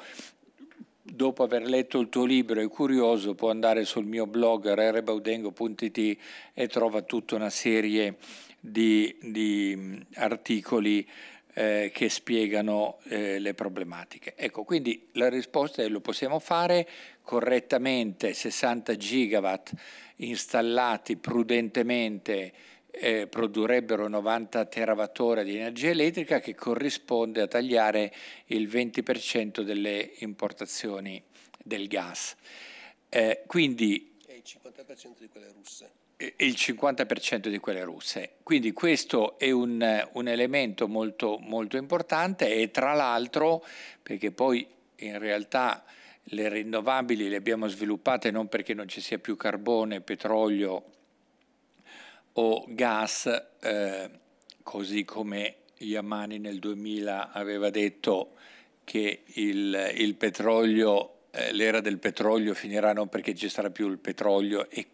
dopo aver letto il tuo libro è curioso può andare sul mio blog rerebaudengo.it e trova tutta una serie di, di articoli eh, che spiegano eh, le problematiche. Ecco, quindi la risposta è lo possiamo fare correttamente, 60 gigawatt installati prudentemente eh, produrrebbero 90 terawattora di energia elettrica che corrisponde a tagliare il 20% delle importazioni del gas. Eh, quindi, e il 50% di quelle russe il 50% di quelle russe. Quindi questo è un, un elemento molto, molto importante e tra l'altro, perché poi in realtà le rinnovabili le abbiamo sviluppate non perché non ci sia più carbone, petrolio o gas, eh, così come Yamani nel 2000 aveva detto che il, il petrolio, eh, l'era del petrolio finirà non perché ci sarà più il petrolio e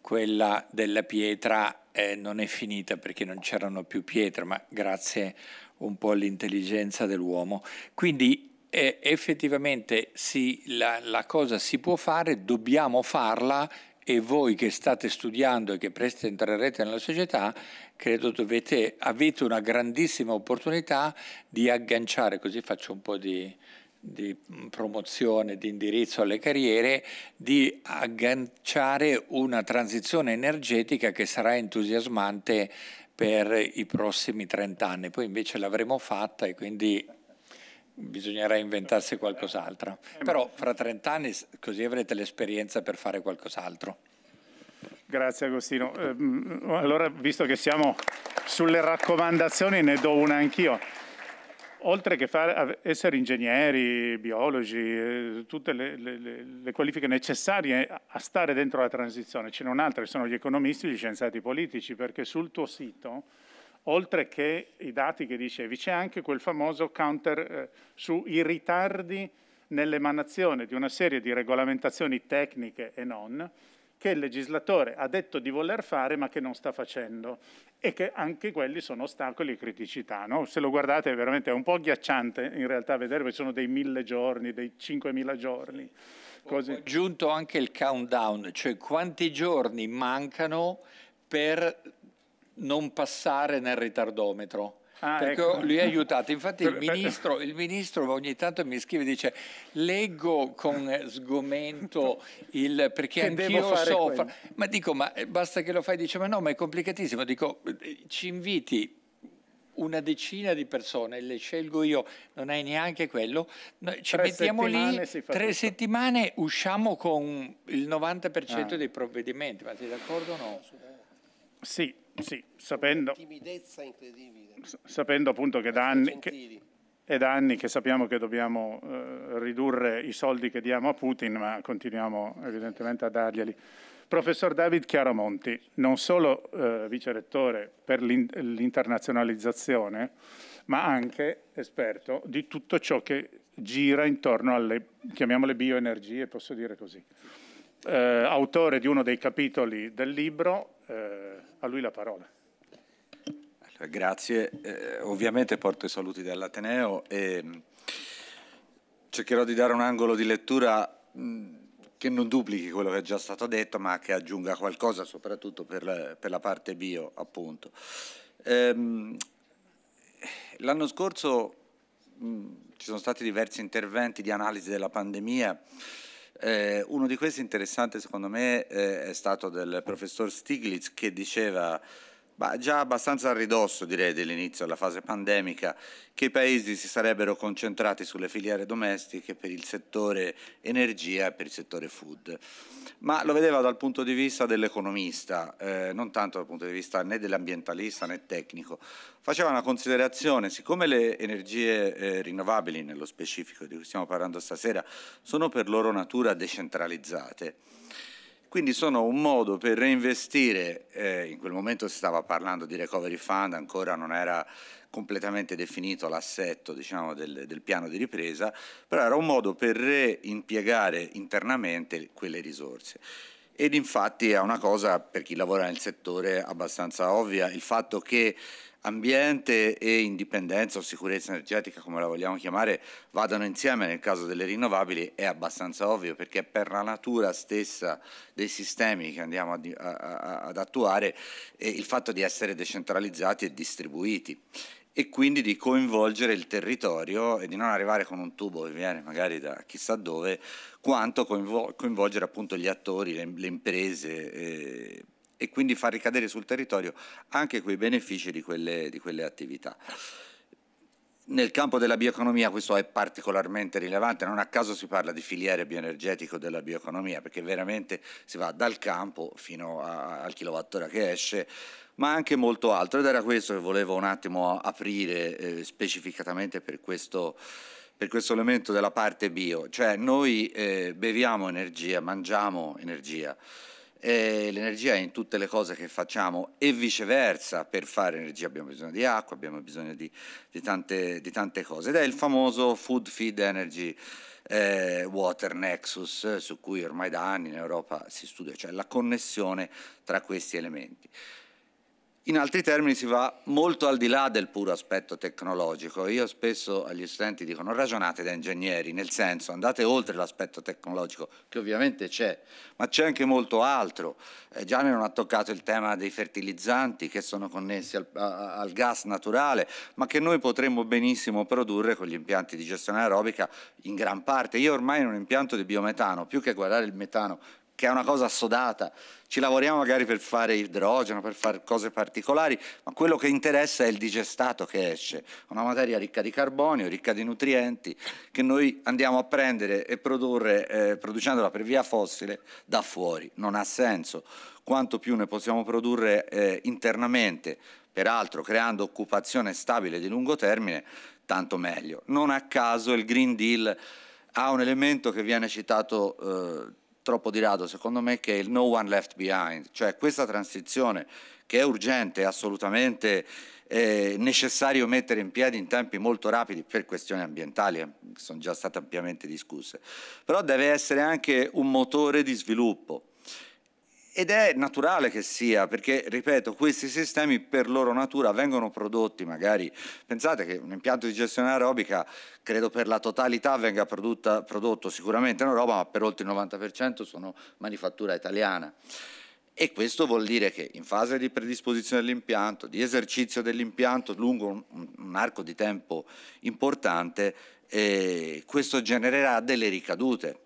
quella della pietra eh, non è finita perché non c'erano più pietre, ma grazie un po' all'intelligenza dell'uomo. Quindi eh, effettivamente sì, la, la cosa si può fare, dobbiamo farla e voi che state studiando e che presto entrerete nella società, credo dovete, avete una grandissima opportunità di agganciare, così faccio un po' di di promozione, di indirizzo alle carriere, di agganciare una transizione energetica che sarà entusiasmante per i prossimi 30 anni. Poi invece l'avremo fatta e quindi bisognerà inventarsi qualcos'altro. Eh, Però fra 30 anni così avrete l'esperienza per fare qualcos'altro. Grazie Agostino. Ehm, allora, visto che siamo sulle raccomandazioni, ne do una anch'io oltre che far, essere ingegneri, biologi, eh, tutte le, le, le, qualifiche necessarie a stare dentro la transizione, ce n'è un'altra, sono gli economisti, e gli scienziati politici, perché sul tuo sito, oltre che i dati che dicevi, c'è anche quel famoso counter eh, sui ritardi nell'emanazione di una serie di regolamentazioni tecniche e non, che il legislatore ha detto di voler fare ma che non sta facendo e che anche quelli sono ostacoli e criticità. No? Se lo guardate veramente è un po' agghiacciante in realtà vedere perché sono dei mille giorni, dei 5.000 giorni. Cose. Ho aggiunto anche il countdown, cioè quanti giorni mancano per non passare nel ritardometro. Ah, perché ecco. lui ha aiutato. Infatti il ministro, il ministro, ogni tanto mi scrive e dice leggo con sgomento il perché che anch'io soffro. Ma dico, ma eh, basta che lo fai, dice, ma no, ma è complicatissimo. Dico, eh, ci inviti una decina di persone, le scelgo io, non hai neanche quello, Noi ci tre mettiamo lì, tre tutto. settimane usciamo con il 90% ah. dei provvedimenti, ma sei d'accordo o no? Sì, sì, sapendo. Timidezza incredibile sapendo appunto che da anni... Che, è da anni che sappiamo che dobbiamo eh, ridurre i soldi che diamo a Putin, ma continuiamo evidentemente a darglieli. Professor David Chiaramonti, non solo eh, vicerettore per l'internazionalizzazione, ma anche esperto di tutto ciò che gira intorno alle, chiamiamole bioenergie, posso dire così. Eh, autore di uno dei capitoli del libro, eh, a lui la parola. Grazie, eh, ovviamente porto i saluti dall'Ateneo e mm, cercherò di dare un angolo di lettura mm, che non duplichi quello che è già stato detto ma che aggiunga qualcosa soprattutto per la, per la parte bio appunto. Ehm, l'anno scorso mm, ci sono stati diversi interventi di analisi della pandemia eh, uno di questi interessante secondo me eh, è stato del professor Stiglitz che diceva bah, già abbastanza a ridosso direi dell'inizio della fase pandemica che i paesi si sarebbero concentrati sulle filiere domestiche per il settore energia e per il settore food. Ma lo vedeva dal punto di vista dell'economista, eh, non tanto dal punto di vista né dell'ambientalista né tecnico. Faceva una considerazione, siccome le energie eh, rinnovabili, nello specifico di cui stiamo parlando stasera, sono per loro natura decentralizzate, quindi sono un modo per reinvestire, eh, in quel momento si stava parlando di recovery fund, ancora non era completamente definito l'assetto diciamo, del, del, piano di ripresa, però era un modo per reimpiegare internamente quelle risorse. Ed infatti è una cosa, per chi lavora nel settore, abbastanza ovvia, il fatto che ambiente e indipendenza o sicurezza energetica, come la vogliamo chiamare, vadano insieme nel caso delle rinnovabili è abbastanza ovvio perché per la natura stessa dei sistemi che andiamo a, a, a, ad attuare eh, il fatto di essere decentralizzati e distribuiti e quindi di coinvolgere il territorio e di non arrivare con un tubo che viene magari da chissà dove, quanto coinvolgere appunto gli attori, le, le imprese. Eh, e quindi far ricadere sul territorio anche quei benefici di quelle, di quelle attività. Nel campo della bioeconomia questo è particolarmente rilevante, non a caso si parla di filiere bioenergetico della bioeconomia, perché veramente si va dal campo fino a, al kilowattora che esce, ma anche molto altro. Ed era questo che volevo un attimo aprire eh, specificatamente per questo, per questo, elemento della parte bio. Cioè noi eh, beviamo energia, mangiamo energia eh, l'energia è in tutte le cose che facciamo e viceversa, per fare energia abbiamo bisogno di acqua, abbiamo bisogno di, di, tante, di tante, cose ed è il famoso Food Feed Energy eh, Water Nexus su cui ormai da anni in Europa si studia, cioè la connessione tra questi elementi. In altri termini si va molto al di là del puro aspetto tecnologico. Io spesso agli studenti dico non ragionate da ingegneri, nel senso andate oltre l'aspetto tecnologico, che ovviamente c'è, ma c'è anche molto altro. Eh, Gianni non ha toccato il tema dei fertilizzanti che sono connessi al, a, al gas naturale, ma che noi potremmo benissimo produrre con gli impianti di gestione aerobica in gran parte. Io ormai in un impianto di biometano, più che guardare il metano che è una cosa assodata. Ci lavoriamo magari per fare idrogeno, per fare cose particolari, ma quello che interessa è il digestato che esce, una materia ricca di carbonio, ricca di nutrienti, che noi andiamo a prendere e produrre, eh, producendola per via fossile, da fuori. Non ha senso. Quanto più ne possiamo produrre eh, internamente, peraltro creando occupazione stabile di lungo termine, tanto meglio. Non a caso il Green Deal ha un elemento che viene citato... Eh, troppo di rado, secondo me, che è il no one left behind, cioè questa transizione che è urgente, assolutamente eh, necessario mettere in piedi in tempi molto rapidi per questioni ambientali, eh, che sono già state ampiamente discusse, però deve essere anche un motore di sviluppo ed è naturale che sia, perché, ripeto, questi sistemi per loro natura vengono prodotti magari, pensate che un impianto di gestione aerobica, credo per la totalità venga prodotta, prodotto sicuramente in Europa, ma per oltre il 90% sono manifattura italiana. E questo vuol dire che in fase di predisposizione dell'impianto, di esercizio dell'impianto lungo un, un arco di tempo importante, eh, questo genererà delle ricadute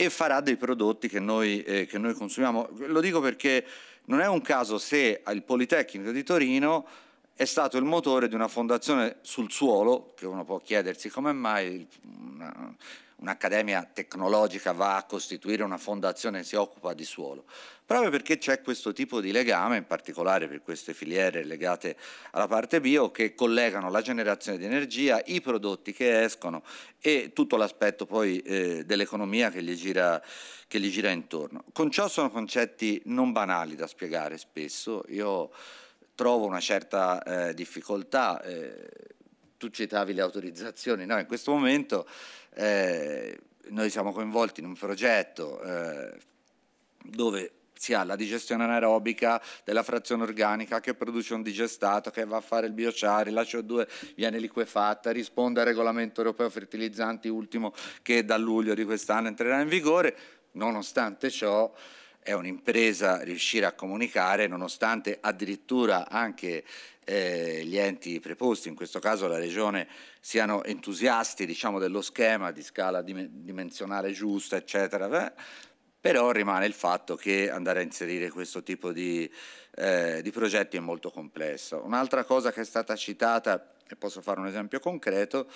e farà dei prodotti che noi, eh, che noi consumiamo. Lo dico perché non è un caso se il Politecnico di Torino è stato il motore di una fondazione sul suolo, che uno può chiedersi come mai... Una, un'accademia tecnologica va a costituire una fondazione che si occupa di suolo, proprio perché c'è questo tipo di legame, in particolare per queste filiere legate alla parte bio, che collegano la generazione di energia, i prodotti che escono e tutto l'aspetto poi eh, dell'economia che, che gli gira intorno. Con ciò sono concetti non banali da spiegare spesso, io trovo una certa eh, difficoltà. Eh, tu citavi le autorizzazioni, no? In questo momento eh, noi siamo coinvolti in un progetto eh, dove si ha la digestione anaerobica della frazione organica che produce un digestato che va a fare il biociari, la CO2 viene liquefatta, risponde al regolamento europeo fertilizzanti ultimo che da luglio di quest'anno entrerà in vigore. Nonostante ciò, è un'impresa riuscire a comunicare nonostante addirittura anche eh, gli enti preposti, in questo caso la Regione siano entusiasti diciamo, dello schema di scala dimensionale giusta, eccetera, beh, però rimane il fatto che andare a inserire questo tipo di, eh, di progetti è molto complesso. Un'altra cosa che è stata citata, e posso fare un esempio concreto,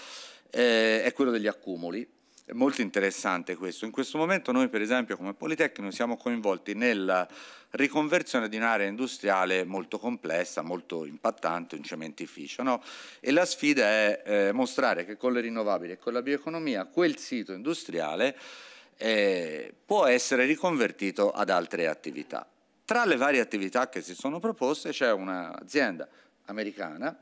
eh, è quello degli accumuli molto interessante questo. In questo momento noi per esempio come Politecnico siamo coinvolti nella riconversione di un'area industriale molto complessa, molto impattante, un cementificio. No? E la sfida è eh, mostrare che con le rinnovabili e con la bioeconomia quel sito industriale eh, può essere riconvertito ad altre attività. Tra le varie attività che si sono proposte c'è un'azienda americana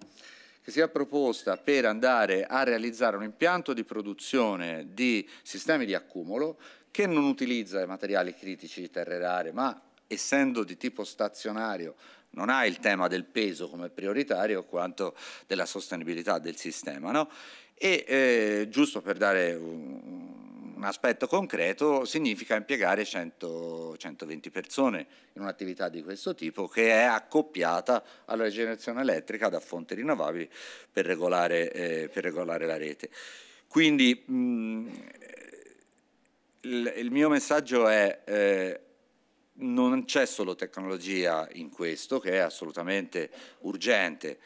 che è proposta per andare a realizzare un impianto di produzione di sistemi di accumulo che non utilizza i materiali critici di terre rare, ma essendo di tipo stazionario non ha il tema del peso come prioritario quanto della sostenibilità del sistema. No? E eh, giusto per dare un, un aspetto concreto significa impiegare 100, 120 persone in un'attività di questo tipo che è accoppiata alla generazione elettrica da fonti rinnovabili per regolare, eh, per regolare la rete. Quindi mh, mm, il, il, mio messaggio è eh, non c'è solo tecnologia in questo che è assolutamente urgente,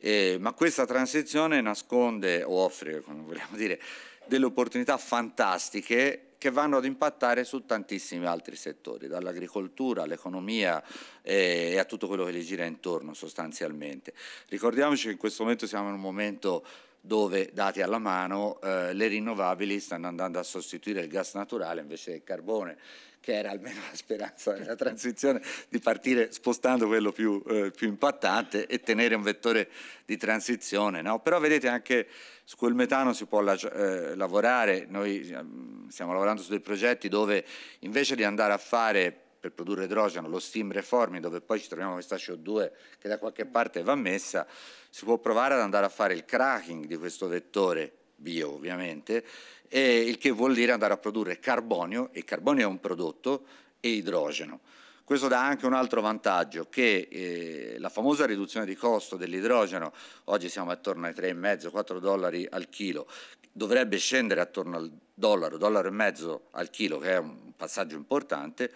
eh, ma questa transizione nasconde o offre, come vogliamo dire, delle opportunità fantastiche che vanno ad impattare su tantissimi altri settori, dall'agricoltura all'economia eh, e a tutto quello che le gira intorno sostanzialmente. Ricordiamoci che in questo momento siamo in un momento dove, dati alla mano, eh, le rinnovabili stanno andando a sostituire il gas naturale invece del carbone, che era almeno la speranza della transizione di partire spostando quello più, eh, più impattante e tenere un vettore di transizione. No? Però vedete anche su quel metano si può eh, lavorare, noi ehm, stiamo lavorando su dei progetti dove invece di andare a fare per produrre idrogeno, lo steam reforming, dove poi ci troviamo questa CO2 che da qualche parte va messa, si può provare ad andare a fare il cracking di questo vettore bio ovviamente, il che vuol dire andare a produrre carbonio, e carbonio è un prodotto, e idrogeno. Questo dà anche un altro vantaggio che eh, la famosa riduzione di costo dell'idrogeno, oggi siamo attorno ai 3,5-4 dollari al chilo, dovrebbe scendere attorno al dollaro, dollaro e mezzo al chilo, che è un passaggio importante,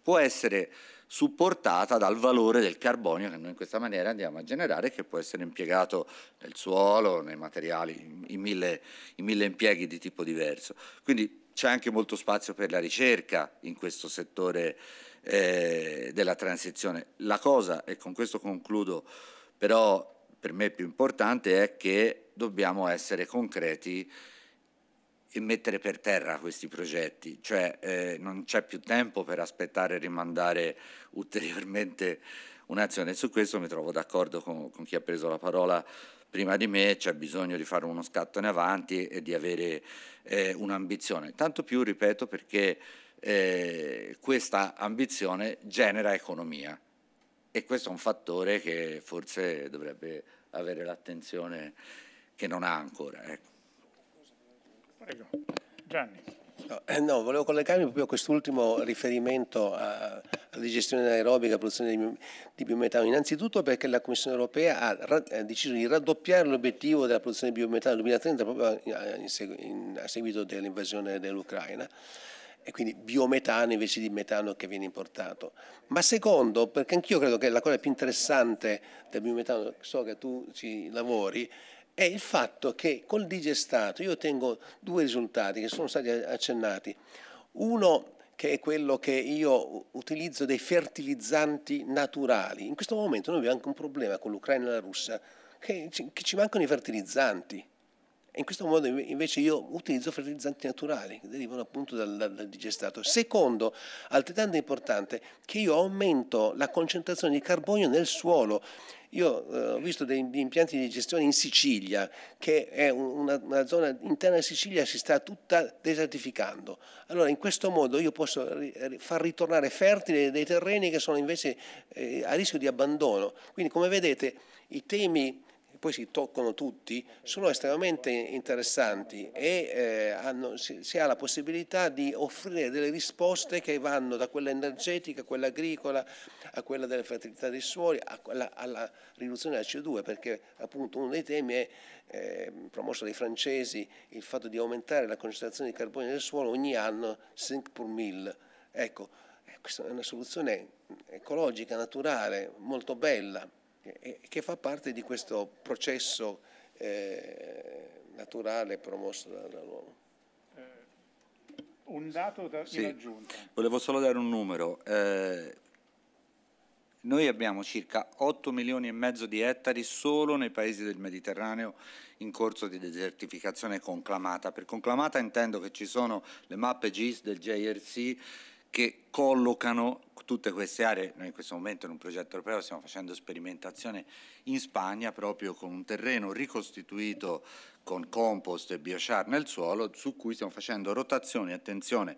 può essere supportata dal valore del carbonio che noi in questa maniera andiamo a generare, che può essere impiegato nel suolo, nei materiali, in mille, in mille impieghi di tipo diverso. Quindi c'è anche molto spazio per la ricerca in questo settore eh, della transizione. La cosa, e con questo concludo, però per me più importante è che dobbiamo essere concreti e mettere per terra questi progetti, cioè eh, non c'è più tempo per aspettare e rimandare ulteriormente un'azione. Su questo mi trovo d'accordo con, con chi ha preso la parola prima di me, c'è bisogno di fare uno scatto in avanti e di avere eh, un'ambizione, tanto più, ripeto, perché eh, questa ambizione genera economia e questo è un fattore che forse dovrebbe avere l'attenzione che non ha ancora. Ecco. Prego. Gianni. No, eh, no, volevo collegarmi proprio a quest'ultimo riferimento a, alla digestione anaerobica, alla produzione di, di, biometano. Innanzitutto perché la Commissione europea ha, ra, ha, deciso di raddoppiare l'obiettivo della produzione di biometano nel 2030 proprio a, a, a seguito dell'invasione dell'Ucraina e quindi biometano invece di metano che viene importato. Ma secondo, perché anch'io credo che la cosa più interessante del biometano, so che tu ci lavori, è il fatto che col digestato io ottengo due risultati che sono stati accennati. Uno che è quello che io utilizzo dei fertilizzanti naturali. In questo momento noi abbiamo anche un problema con l'Ucraina e la Russia, che ci, che ci mancano i fertilizzanti in questo modo invece io utilizzo fertilizzanti naturali che derivano appunto dal, dal, digestato. Secondo, altrettanto importante, che io aumento la concentrazione di carbonio nel suolo. Io eh, ho visto degli impianti di digestione in Sicilia, che è una, una zona interna della Sicilia, si sta tutta desertificando. Allora in questo modo io posso ri, far ritornare fertili dei terreni che sono invece eh, a rischio di abbandono. Quindi come vedete i temi poi si toccano tutti, sono estremamente interessanti e eh, hanno, si, si, ha la possibilità di offrire delle risposte che vanno da quella energetica a quella agricola, a quella della fertilità dei suoli, quella, alla riduzione della CO2, perché appunto uno dei temi è eh, promosso dai francesi il fatto di aumentare la concentrazione di carbonio nel suolo ogni anno 5 per 1000. Ecco, eh, questa è una soluzione ecologica, naturale, molto bella che fa parte di questo processo eh, naturale promosso dall'uomo. Eh, un dato da, sì. in aggiunta. Volevo solo dare un numero. Eh, noi abbiamo circa 8 milioni e mezzo di ettari solo nei paesi del Mediterraneo in corso di desertificazione conclamata. Per conclamata intendo che ci sono le mappe GIS del JRC che collocano tutte queste aree, noi in questo momento in un progetto europeo stiamo facendo sperimentazione in Spagna proprio con un terreno ricostituito con compost e biochar nel suolo su cui stiamo facendo rotazioni, attenzione,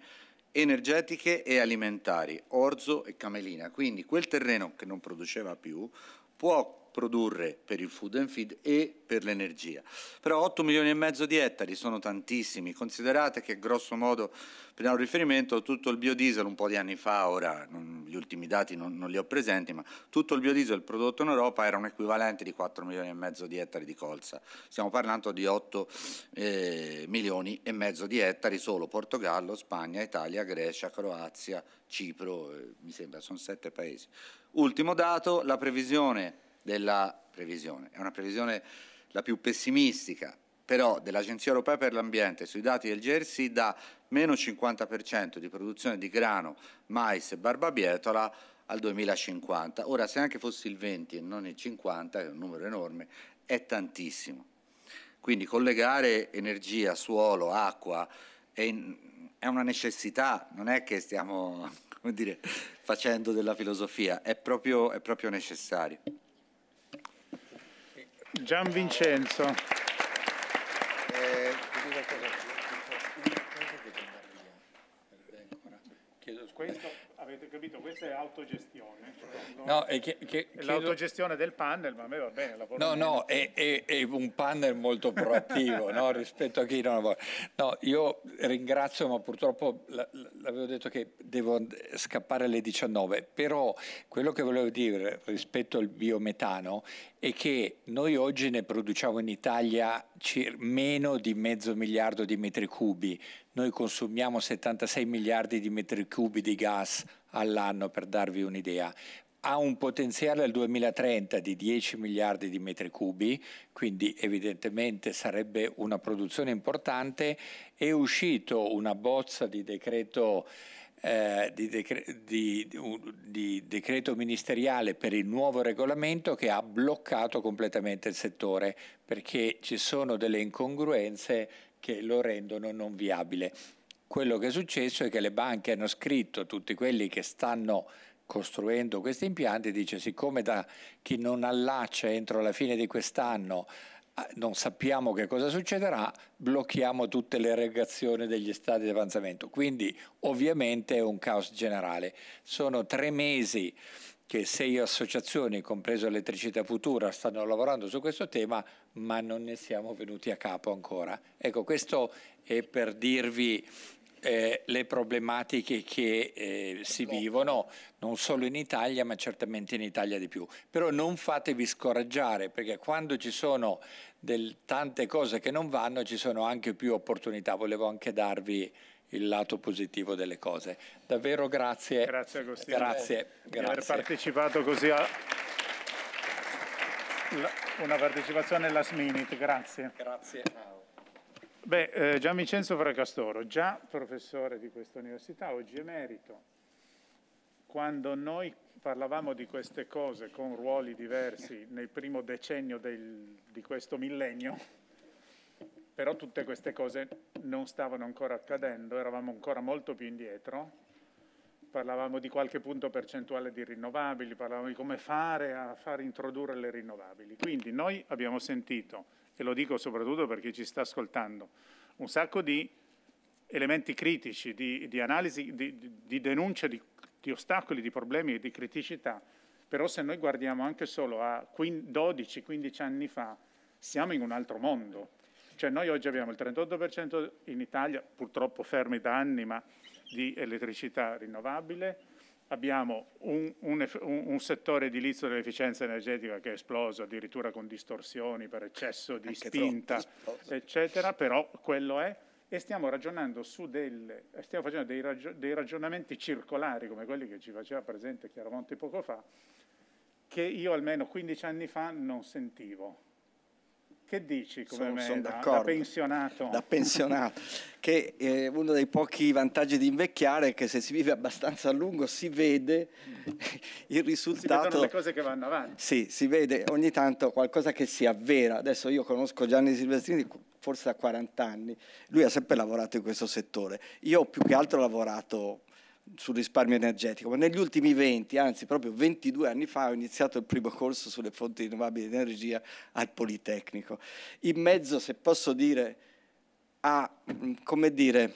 energetiche e alimentari, orzo e camelina. Quindi quel terreno che non produceva più può produrre per il food and feed e per l'energia. Però 8 milioni e mezzo di ettari sono tantissimi, considerate che grosso modo, per un riferimento, tutto il biodiesel un po' di anni fa, ora non, gli ultimi dati non, non, li ho presenti, ma tutto il biodiesel prodotto in Europa era un equivalente di 4 milioni e mezzo di ettari di colza. Stiamo parlando di 8 eh, milioni e mezzo di ettari solo Portogallo, Spagna, Italia, Grecia, Croazia, Cipro, eh, mi sembra, sono sette paesi. Ultimo dato, la previsione della previsione. È una previsione la più pessimistica, però dell'Agenzia Europea per l'Ambiente sui dati del GRC dà meno 50% di produzione di grano, mais e barbabietola al 2050. Ora, se anche fosse il 20 e non il 50, che è un numero enorme, è tantissimo. Quindi collegare energia, suolo, acqua è, in, è una necessità, non è che stiamo dire, facendo della filosofia, è proprio, è proprio necessario. Gian Vincenzo. capito, questa è autogestione. No, è che, che, è l'autogestione del panel, ma a me va bene. no, no, è, è, è, un panel molto proattivo no, rispetto a chi non vuole. No, io ringrazio, ma purtroppo l'avevo detto che devo scappare alle 19, però quello che volevo dire rispetto al biometano è che noi oggi ne produciamo in Italia meno di mezzo miliardo di metri cubi. Noi consumiamo 76 miliardi di metri cubi di gas all'anno, per darvi un'idea. Ha un potenziale al 2030 di 10 miliardi di metri cubi, quindi evidentemente sarebbe una produzione importante. È uscito una bozza di decreto eh, di, decre- di, di, decreto ministeriale per il nuovo regolamento che ha bloccato completamente il settore perché ci sono delle incongruenze che lo rendono non viabile. Quello che è successo è che le banche hanno scritto tutti quelli che stanno costruendo questi impianti, dice siccome da chi non allaccia entro la fine di quest'anno Ah, non sappiamo che cosa succederà, blocchiamo tutte le irrigazioni degli stati di avanzamento. Quindi ovviamente è un caos generale. Sono tre mesi che sei associazioni, compreso Elettricità Futura, stanno lavorando su questo tema, ma non ne siamo venuti a capo ancora. Ecco, questo è per dirvi eh, le problematiche che eh, si vivono non solo in Italia ma certamente in Italia di più. Però non fatevi scoraggiare perché quando ci sono del, tante cose che non vanno ci sono anche più opportunità. Volevo anche darvi il lato positivo delle cose. Davvero grazie. Grazie Agostino. Grazie, grazie. di aver partecipato così a una partecipazione last minute. Grazie. Grazie. Beh, eh, Gian Vincenzo Fracastoro, già professore di questa università, oggi emerito, quando noi parlavamo di queste cose con ruoli diversi nel primo decennio del, di questo millennio, però tutte queste cose non stavano ancora accadendo, eravamo ancora molto più indietro, parlavamo di qualche punto percentuale di rinnovabili, parlavamo di come fare a far introdurre le rinnovabili. Quindi noi abbiamo sentito e lo dico soprattutto per chi ci sta ascoltando, un sacco di elementi critici, di, di analisi, di, di denuncia di, di, ostacoli, di problemi e di criticità. Però se noi guardiamo anche solo a 12-15 anni fa, siamo in un altro mondo. Cioè noi oggi abbiamo il 38% in Italia, purtroppo fermi da anni, ma di elettricità rinnovabile, abbiamo un, un, un, settore edilizio dell'efficienza energetica che è esploso addirittura con distorsioni per eccesso di Anche spinta, eccetera, però quello è e stiamo ragionando su del, stiamo facendo dei, ragio, dei, ragionamenti circolari come quelli che ci faceva presente Chiaromonte poco fa, che io almeno 15 anni fa non sentivo. Che dici come sono, me, sono da, da, pensionato? Da pensionato, che è eh, uno dei pochi vantaggi di invecchiare è che se si vive abbastanza a lungo si vede mm. il risultato. Si vedono le cose che vanno avanti. Sì, si vede ogni tanto qualcosa che si avvera. Adesso io conosco Gianni Silvestrini forse da 40 anni, lui ha sempre lavorato in questo settore. Io ho più che altro lavorato sul risparmio energetico, ma negli ultimi 20, anzi proprio 22 anni fa ho iniziato il primo corso sulle fonti rinnovabili di energia al Politecnico. In mezzo, se posso dire, a, come dire,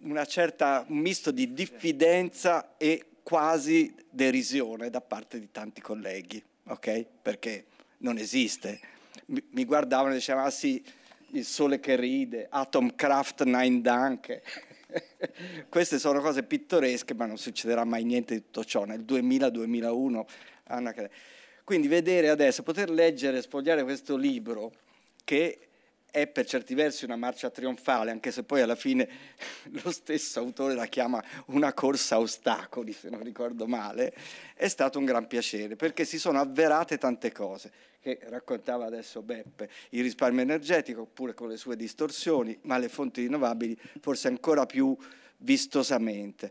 una certa, un misto di diffidenza e quasi derisione da parte di tanti colleghi, ok? Perché non esiste. Mi, guardavano e dicevano, ah sì, il sole che ride, Atomkraft Nine Danke. Queste sono cose pittoresche, ma non succederà mai niente di tutto ciò. Nel 2000-2001, Anna Quindi vedere adesso, poter leggere, e sfogliare questo libro che è per certi versi una marcia trionfale, anche se poi alla fine lo stesso autore la chiama una corsa a ostacoli, se non ricordo male, è stato un gran piacere perché si sono avverate tante cose che raccontava adesso Beppe, il risparmio energetico pure con le sue distorsioni, ma le fonti rinnovabili forse ancora più vistosamente.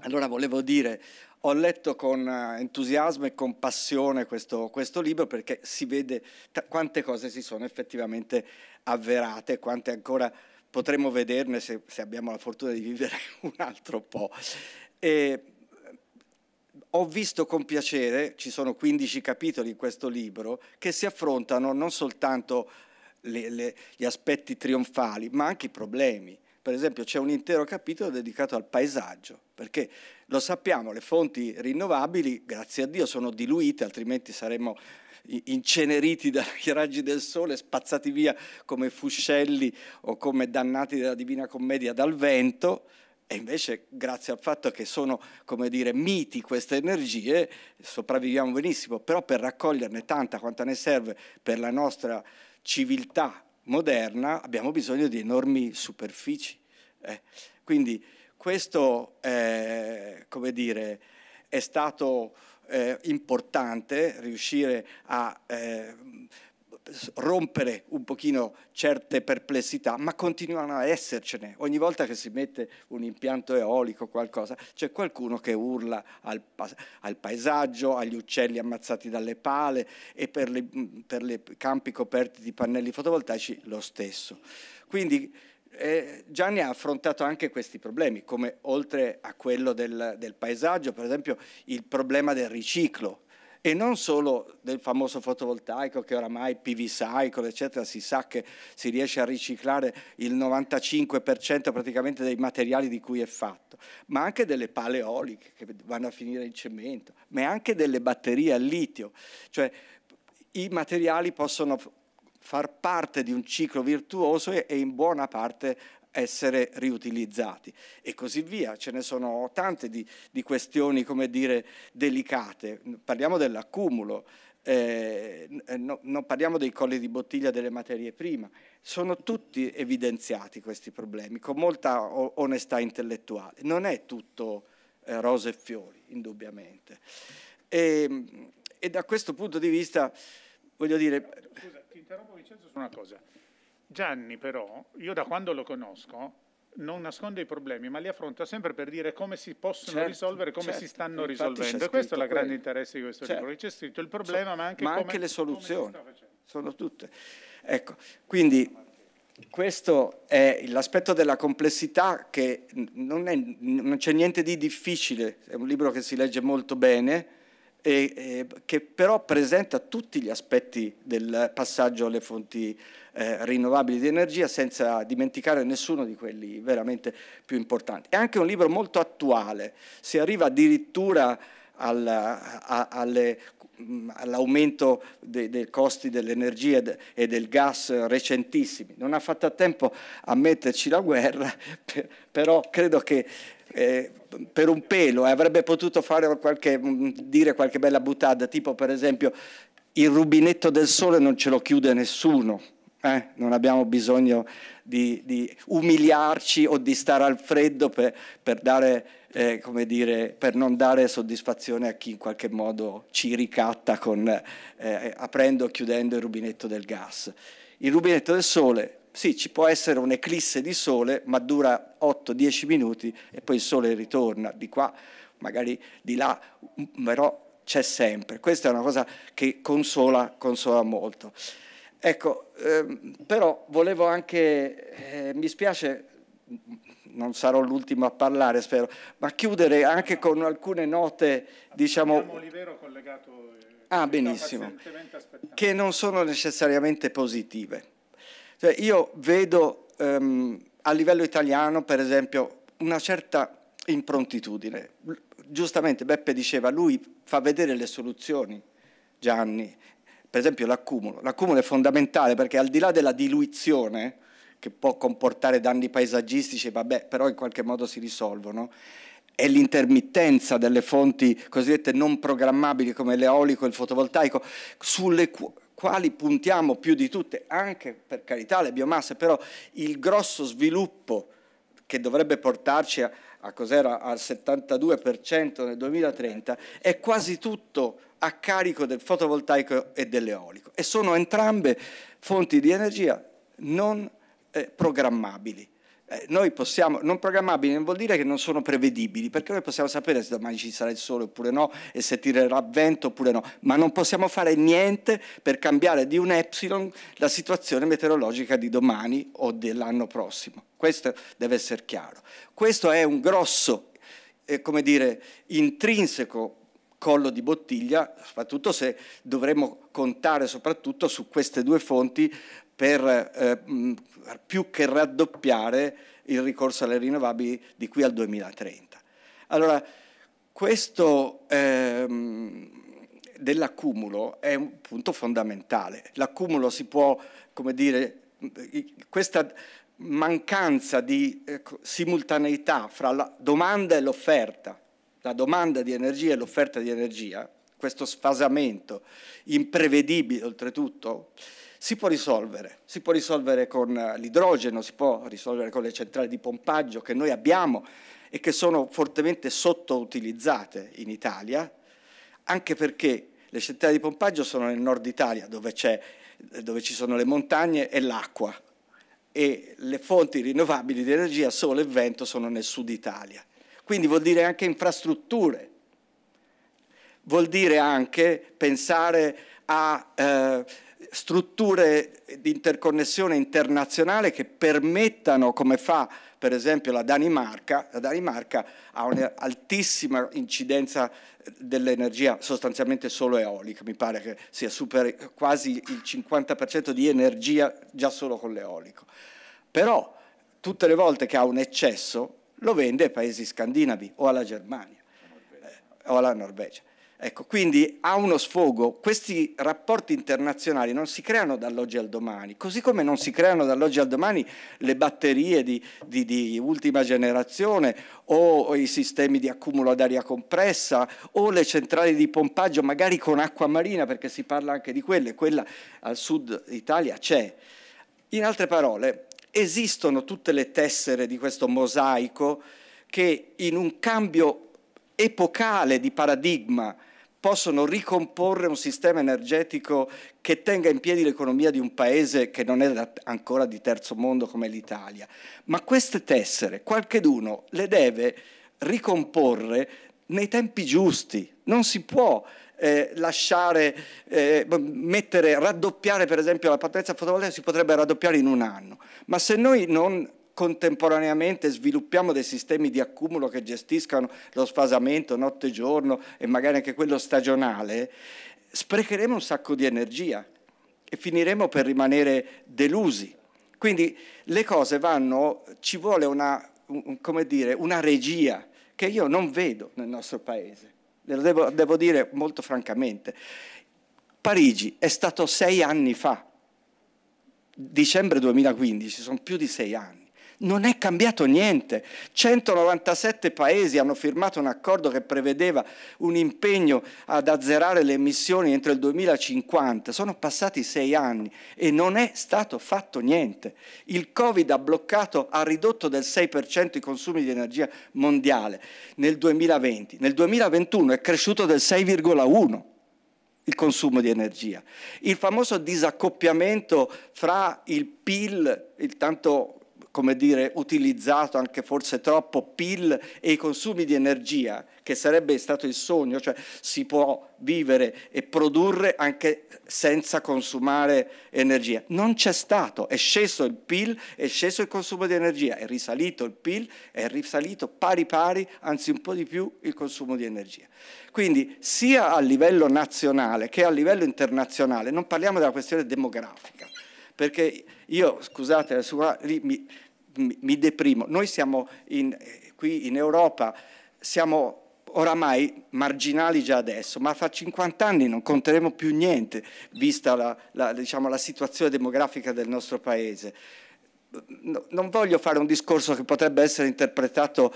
Allora volevo dire ho letto con eh, entusiasmo e con passione questo, questo libro perché si vede t- quante cose si sono effettivamente avverate, quante ancora potremo vederne se, se abbiamo la fortuna di vivere un altro po'. E ho visto con piacere, ci sono 15 capitoli in questo libro, che si affrontano non soltanto le, le, gli aspetti trionfali, ma anche i problemi. Per esempio c'è un intero capitolo dedicato al paesaggio, perché lo sappiamo, le fonti rinnovabili, grazie a Dio, sono diluite, altrimenti saremmo inceneriti dai raggi del sole, spazzati via come fuscelli o come dannati della Divina Commedia dal vento, e invece grazie al fatto che sono, come dire, miti queste energie, sopravviviamo benissimo, però per raccoglierne tanta quanta ne serve per la nostra civiltà moderna abbiamo bisogno di enormi superfici. Eh. Quindi questo eh, come dire, è stato eh, importante riuscire a eh, rompere un pochino certe perplessità, ma continuano a essercene. Ogni volta che si mette un impianto eolico, qualcosa, c'è qualcuno che urla al, pa- al paesaggio, agli uccelli ammazzati dalle pale e per i mm, campi coperti di pannelli fotovoltaici lo stesso. Quindi eh, Gianni ha affrontato anche questi problemi, come oltre a quello del, del paesaggio, per esempio il problema del riciclo, e non solo del famoso fotovoltaico che oramai PV cycle eccetera si sa che si riesce a riciclare il 95% praticamente dei materiali di cui è fatto ma anche delle pale eoliche che vanno a finire in cemento ma anche delle batterie al litio cioè i materiali possono far parte di un ciclo virtuoso e, in buona parte essere riutilizzati e così via. Ce ne sono tante di, di questioni, come dire, delicate. Parliamo dell'accumulo, eh, eh no, non parliamo dei colli di bottiglia delle materie prime. Sono tutti evidenziati questi problemi con molta onestà intellettuale. Non è tutto eh, rose e fiori, indubbiamente. E, ehm, e, da questo punto di vista, voglio dire... Scusa, ti interrompo Vincenzo su una cosa. Gianni però, io da quando lo conosco, non nasconde i problemi, ma li affronta sempre per dire come si possono certo, risolvere, come certo. si stanno Infatti risolvendo. E questo è il grande interesse di questo certo. libro. C'è scritto il problema, so, ma anche, ma come, anche le soluzioni. Sono tutte. Ecco, quindi questo è l'aspetto della complessità che non, è, non c'è niente di difficile, è un libro che si legge molto bene. E, e, che però presenta tutti gli aspetti del passaggio alle fonti eh, rinnovabili di energia senza dimenticare nessuno di quelli veramente più importanti. È anche un libro molto attuale, si arriva addirittura alla, a, alle mm, all'aumento dei, dei, costi dell'energia e del gas recentissimi. Non ha fatto a tempo a metterci la guerra, però credo che eh, per un pelo e eh, avrebbe potuto qualche, mm, dire qualche bella buttata, tipo per esempio il rubinetto del sole non ce lo chiude nessuno. Eh, non abbiamo bisogno di, di, umiliarci o di stare al freddo per, per, dare, eh, dire, per, non dare soddisfazione a chi in qualche modo ci ricatta con, eh, aprendo o chiudendo il rubinetto del gas. Il rubinetto del sole, sì, ci può essere un'eclisse di sole, ma dura 8-10 minuti e poi il sole ritorna di qua, magari di là, però c'è sempre. Questa è una cosa che consola, consola molto. Ecco, ehm, però volevo anche, eh, mi spiace, non sarò l'ultimo a parlare spero, ma chiudere anche con alcune note, diciamo... Olivero collegato... Eh, ah, benissimo, che non sono necessariamente positive. Cioè, io vedo ehm, a livello italiano, per esempio, una certa improntitudine. Giustamente Beppe diceva, lui fa vedere le soluzioni, Gianni, per esempio l'accumulo. L'accumulo è fondamentale perché al di là della diluizione, che può comportare danni paesaggistici, vabbè, però in qualche modo si risolvono, è l'intermittenza delle fonti cosiddette non programmabili come l'eolico e il fotovoltaico, sulle quali puntiamo più di tutte, anche per carità le biomasse, però il grosso sviluppo che dovrebbe portarci a, a cos'era al 72% nel 2030 è quasi tutto a carico del fotovoltaico e dell'eolico e sono entrambe fonti di energia non eh, programmabili. Eh, noi possiamo, non programmabili non vuol dire che non sono prevedibili, perché noi possiamo sapere se domani ci sarà il sole oppure no e se tirerà vento oppure no, ma non possiamo fare niente per cambiare di un epsilon la situazione meteorologica di domani o dell'anno prossimo. Questo deve essere chiaro. Questo è un grosso, eh, come dire, intrinseco collo di bottiglia, soprattutto se dovremmo contare soprattutto su queste due fonti per eh, mm, più che raddoppiare il ricorso alle rinnovabili di qui al 2030. Allora, questo ehm, dell'accumulo è un punto fondamentale. L'accumulo si può, come dire, questa mancanza di eh, simultaneità fra la domanda e l'offerta la domanda di energia e l'offerta di energia, questo sfasamento imprevedibile oltretutto, si può risolvere. Si può risolvere con l'idrogeno, si può risolvere con le centrali di pompaggio che noi abbiamo e che sono fortemente sottoutilizzate in Italia, anche perché le centrali di pompaggio sono nel nord Italia, dove, dove ci sono le montagne e l'acqua, e le fonti rinnovabili di energia, sole e vento, sono nel sud Italia. Quindi vuol dire anche infrastrutture, vuol dire anche pensare a eh, strutture di interconnessione internazionale che permettano, come fa per esempio la Danimarca, la Danimarca ha un'altissima incidenza dell'energia sostanzialmente solo eolica, mi pare che sia super, quasi il 50% di energia già solo con l'eolico. Però tutte le volte che ha un eccesso, lo vende ai paesi scandinavi o alla Germania eh, o alla Norvegia. Ecco, quindi ha uno sfogo, questi rapporti internazionali non si creano dall'oggi al domani, così come non si creano dall'oggi al domani le batterie di, di, di ultima generazione o, o i sistemi di accumulo ad aria compressa o le centrali di pompaggio magari con acqua marina perché si parla anche di quelle, quella al sud Italia c'è. In altre parole, esistono tutte le tessere di questo mosaico che in un cambio epocale di paradigma possono ricomporre un sistema energetico che tenga in piedi l'economia di un paese che non è ancora di terzo mondo come l'Italia. Ma queste tessere, qualcheduno le deve ricomporre nei tempi giusti. Non si può eh, lasciare, eh, mettere, raddoppiare per esempio la potenza fotovoltaica si potrebbe raddoppiare in un anno, ma se noi non contemporaneamente sviluppiamo dei sistemi di accumulo che gestiscano lo sfasamento notte e giorno e magari anche quello stagionale, sprecheremo un sacco di energia e finiremo per rimanere delusi. Quindi le cose vanno, ci vuole una, un, dire, una regia che io non vedo nel nostro paese lo devo, devo dire molto francamente. Parigi è stato sei anni fa, dicembre 2015, sono più di sei anni non è cambiato niente. 197 paesi hanno firmato un accordo che prevedeva un impegno ad azzerare le emissioni entro il 2050. Sono passati sei anni e non è stato fatto niente. Il Covid ha bloccato, ha ridotto del 6% i consumi di energia mondiale nel 2020. Nel 2021 è cresciuto del 6,1% il consumo di energia. Il famoso disaccoppiamento fra il PIL, il tanto come dire, utilizzato anche forse troppo PIL e i consumi di energia, che sarebbe stato il sogno, cioè si può vivere e produrre anche senza consumare energia. Non c'è stato, è sceso il PIL, è sceso il consumo di energia, è risalito il PIL, è risalito pari pari, anzi un po' di più, il consumo di energia. Quindi sia a livello nazionale che a livello internazionale, non parliamo della questione demografica, perché io, scusate, mi, mi deprimo. Noi siamo in, qui in Europa, siamo oramai marginali già adesso, ma fra 50 anni non conteremo più niente, vista la, la, diciamo, la situazione demografica del nostro Paese. No, non voglio fare un discorso che potrebbe essere interpretato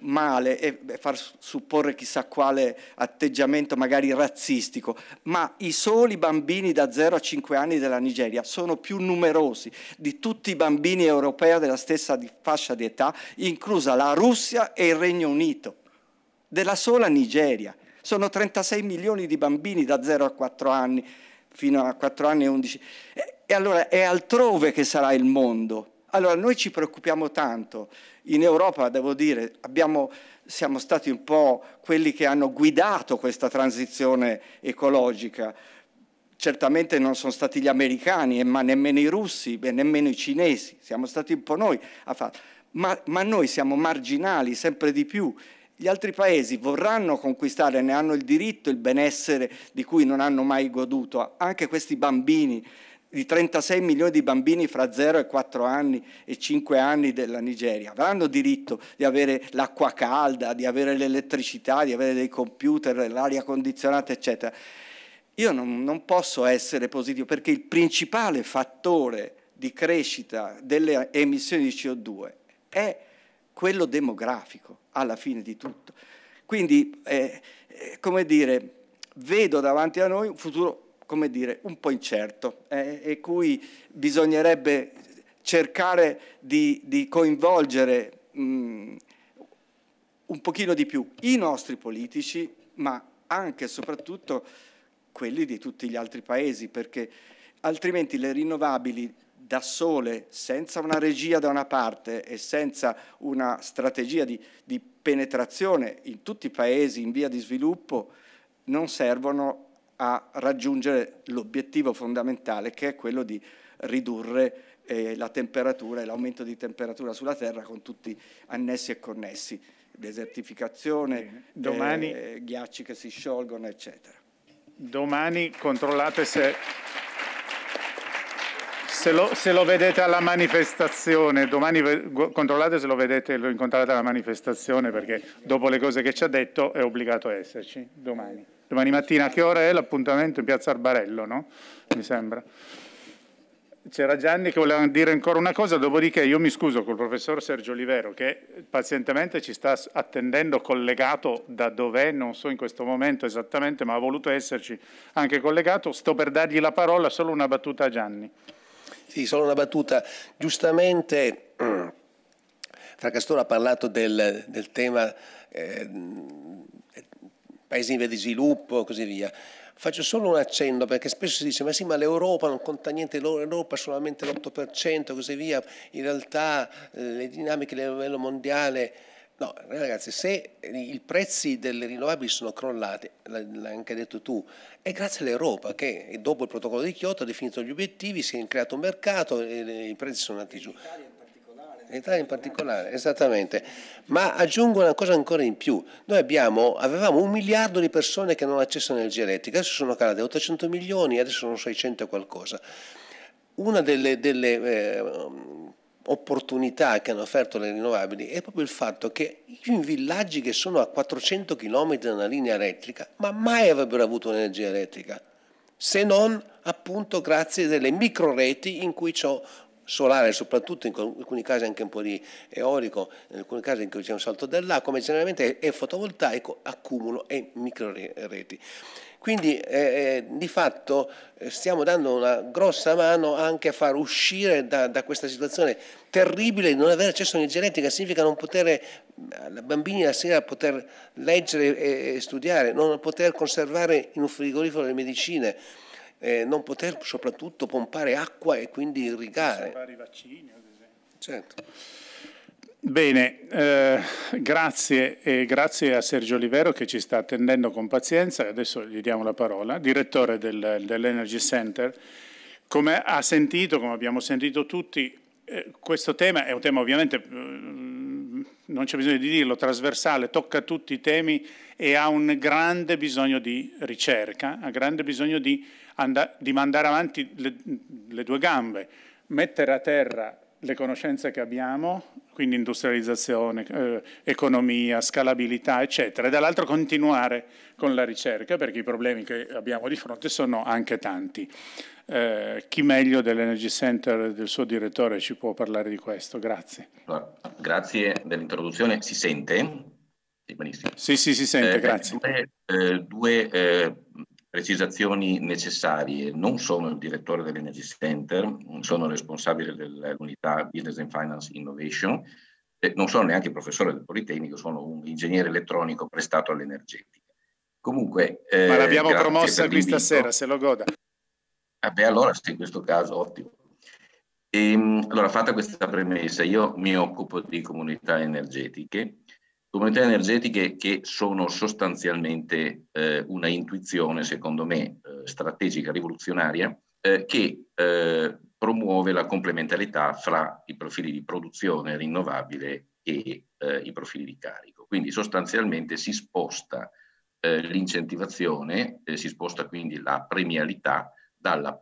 male e far supporre chissà quale atteggiamento magari razzistico, ma i soli bambini da 0 a 5 anni della Nigeria sono più numerosi di tutti i bambini europei della stessa fascia di età, inclusa la Russia e il Regno Unito, della sola Nigeria. Sono 36 milioni di bambini da 0 a 4 anni fino a 4 anni e 11. E allora è altrove che sarà il mondo allora noi ci preoccupiamo tanto, in Europa devo dire abbiamo, siamo stati un po' quelli che hanno guidato questa transizione ecologica, certamente non sono stati gli americani, ma nemmeno i russi, nemmeno i cinesi, siamo stati un po' noi a farlo. Ma, ma, noi siamo marginali sempre di più. Gli altri paesi vorranno conquistare, ne hanno il diritto, il benessere di cui non hanno mai goduto, anche questi bambini di 36 milioni di bambini fra 0 e 4 anni e 5 anni della Nigeria avranno diritto di avere l'acqua calda, di avere l'elettricità, di avere dei computer, l'aria condizionata, eccetera. Io non, non posso essere positivo perché il principale fattore di crescita delle emissioni di CO2 è quello demografico, alla fine di tutto. Quindi, eh, eh come dire, vedo davanti a noi un futuro come dire, un po' incerto eh, e cui bisognerebbe cercare di, di coinvolgere mh, mm, un pochino di più i nostri politici, ma anche e soprattutto quelli di tutti gli altri paesi, perché altrimenti le rinnovabili da sole, senza una regia da una parte e senza una strategia di, di penetrazione in tutti i paesi in via di sviluppo, non servono a raggiungere l'obiettivo fondamentale che è quello di ridurre eh, la temperatura e l'aumento di temperatura sulla Terra con tutti annessi e connessi, desertificazione, domani, eh, ghiacci che si sciolgono, eccetera. Domani controllate se... Se lo, se lo, vedete alla manifestazione, domani controllate se lo vedete e lo incontrate alla manifestazione perché dopo le cose che ci ha detto è obbligato a esserci domani. Domani mattina a che ora è l'appuntamento in piazza Arbarello, no? Mi sembra. C'era Gianni che voleva dire ancora una cosa, dopodiché io mi scuso col professor Sergio Olivero che pazientemente ci sta attendendo collegato da dov'è, non so in questo momento esattamente, ma ha voluto esserci anche collegato. Sto per dargli la parola, solo una battuta a Gianni. Sì, solo una battuta. Giustamente Fracastoro ha parlato del, del tema eh, paesi in via di sviluppo e così via. Faccio solo un accenno perché spesso si dice ma sì ma l'Europa non conta niente, l'Europa solamente l'8% e così via, in realtà eh, le dinamiche a livello mondiale... No, ragazzi, se i prezzi delle rinnovabili sono crollati, l'hai anche detto tu, è grazie all'Europa che dopo il protocollo di Kyoto ha definito gli obiettivi, si è creato un mercato e i prezzi sono andati giù in Italia in particolare, esattamente. Ma aggiungo una cosa ancora in più, noi abbiamo, avevamo un miliardo di persone che non accesso all'energia elettrica, adesso sono calate 800 milioni, adesso sono 600 e qualcosa. Una delle, delle eh, opportunità che hanno offerto le rinnovabili è proprio il fatto che in villaggi che sono a 400 km da una linea elettrica, ma mai avrebbero avuto un'energia elettrica, se non appunto grazie a delle micro reti in cui ciò solare soprattutto, in alcuni casi anche un po' di eolico, in alcuni casi in cui c'è un salto dell'acqua, ma generalmente è fotovoltaico, accumulo e micro reti. Quindi eh, eh, di fatto eh, stiamo dando una grossa mano anche a far uscire da, da questa situazione terribile di non avere accesso all'energetica, significa non poter, eh, bambini la sera poter leggere e, e studiare, non poter conservare in un frigorifero le medicine, eh, non poter soprattutto pompare acqua e quindi irrigare. Salvare i vaccini, ad esempio. Certo. Bene, eh, grazie e grazie a Sergio Olivero che ci sta attendendo con pazienza. Adesso gli diamo la parola, direttore del, dell'Energy Center. Come ha sentito, come abbiamo sentito tutti, eh, questo tema è un tema ovviamente, mm, non c'è bisogno di dirlo, trasversale, tocca tutti i temi e ha un grande bisogno di ricerca, ha grande bisogno di di mandare avanti le, le due gambe, mettere a terra le conoscenze che abbiamo, quindi industrializzazione, eh, economia, scalabilità, eccetera, e dall'altro continuare con la ricerca, perché i problemi che abbiamo di fronte sono anche tanti. Eh, chi meglio dell'Energy Center, del suo direttore, ci può parlare di questo? Grazie. Allora, grazie dell'introduzione. Si sente? Sì, benissimo. Sì, sì, si sente, eh, grazie. Due, eh, due eh, precisazioni necessarie. Non sono il direttore dell'Energy Center, sono responsabile dell'unità Business and Finance Innovation, non sono neanche professore del Politecnico, sono un ingegnere elettronico prestato all'energetica. Comunque, eh, Ma l'abbiamo promossa qui stasera, se lo goda. Vabbè, ah, allora in questo caso ottimo. E, ehm, allora, fatta questa premessa, io mi occupo di comunità energetiche Comunità energetiche che sono sostanzialmente eh, una intuizione, secondo me, eh, strategica, rivoluzionaria, eh, che eh, promuove la complementarità fra i profili di produzione rinnovabile e i profili di carico. Quindi sostanzialmente si sposta l'incentivazione, si sposta quindi la premialità dalla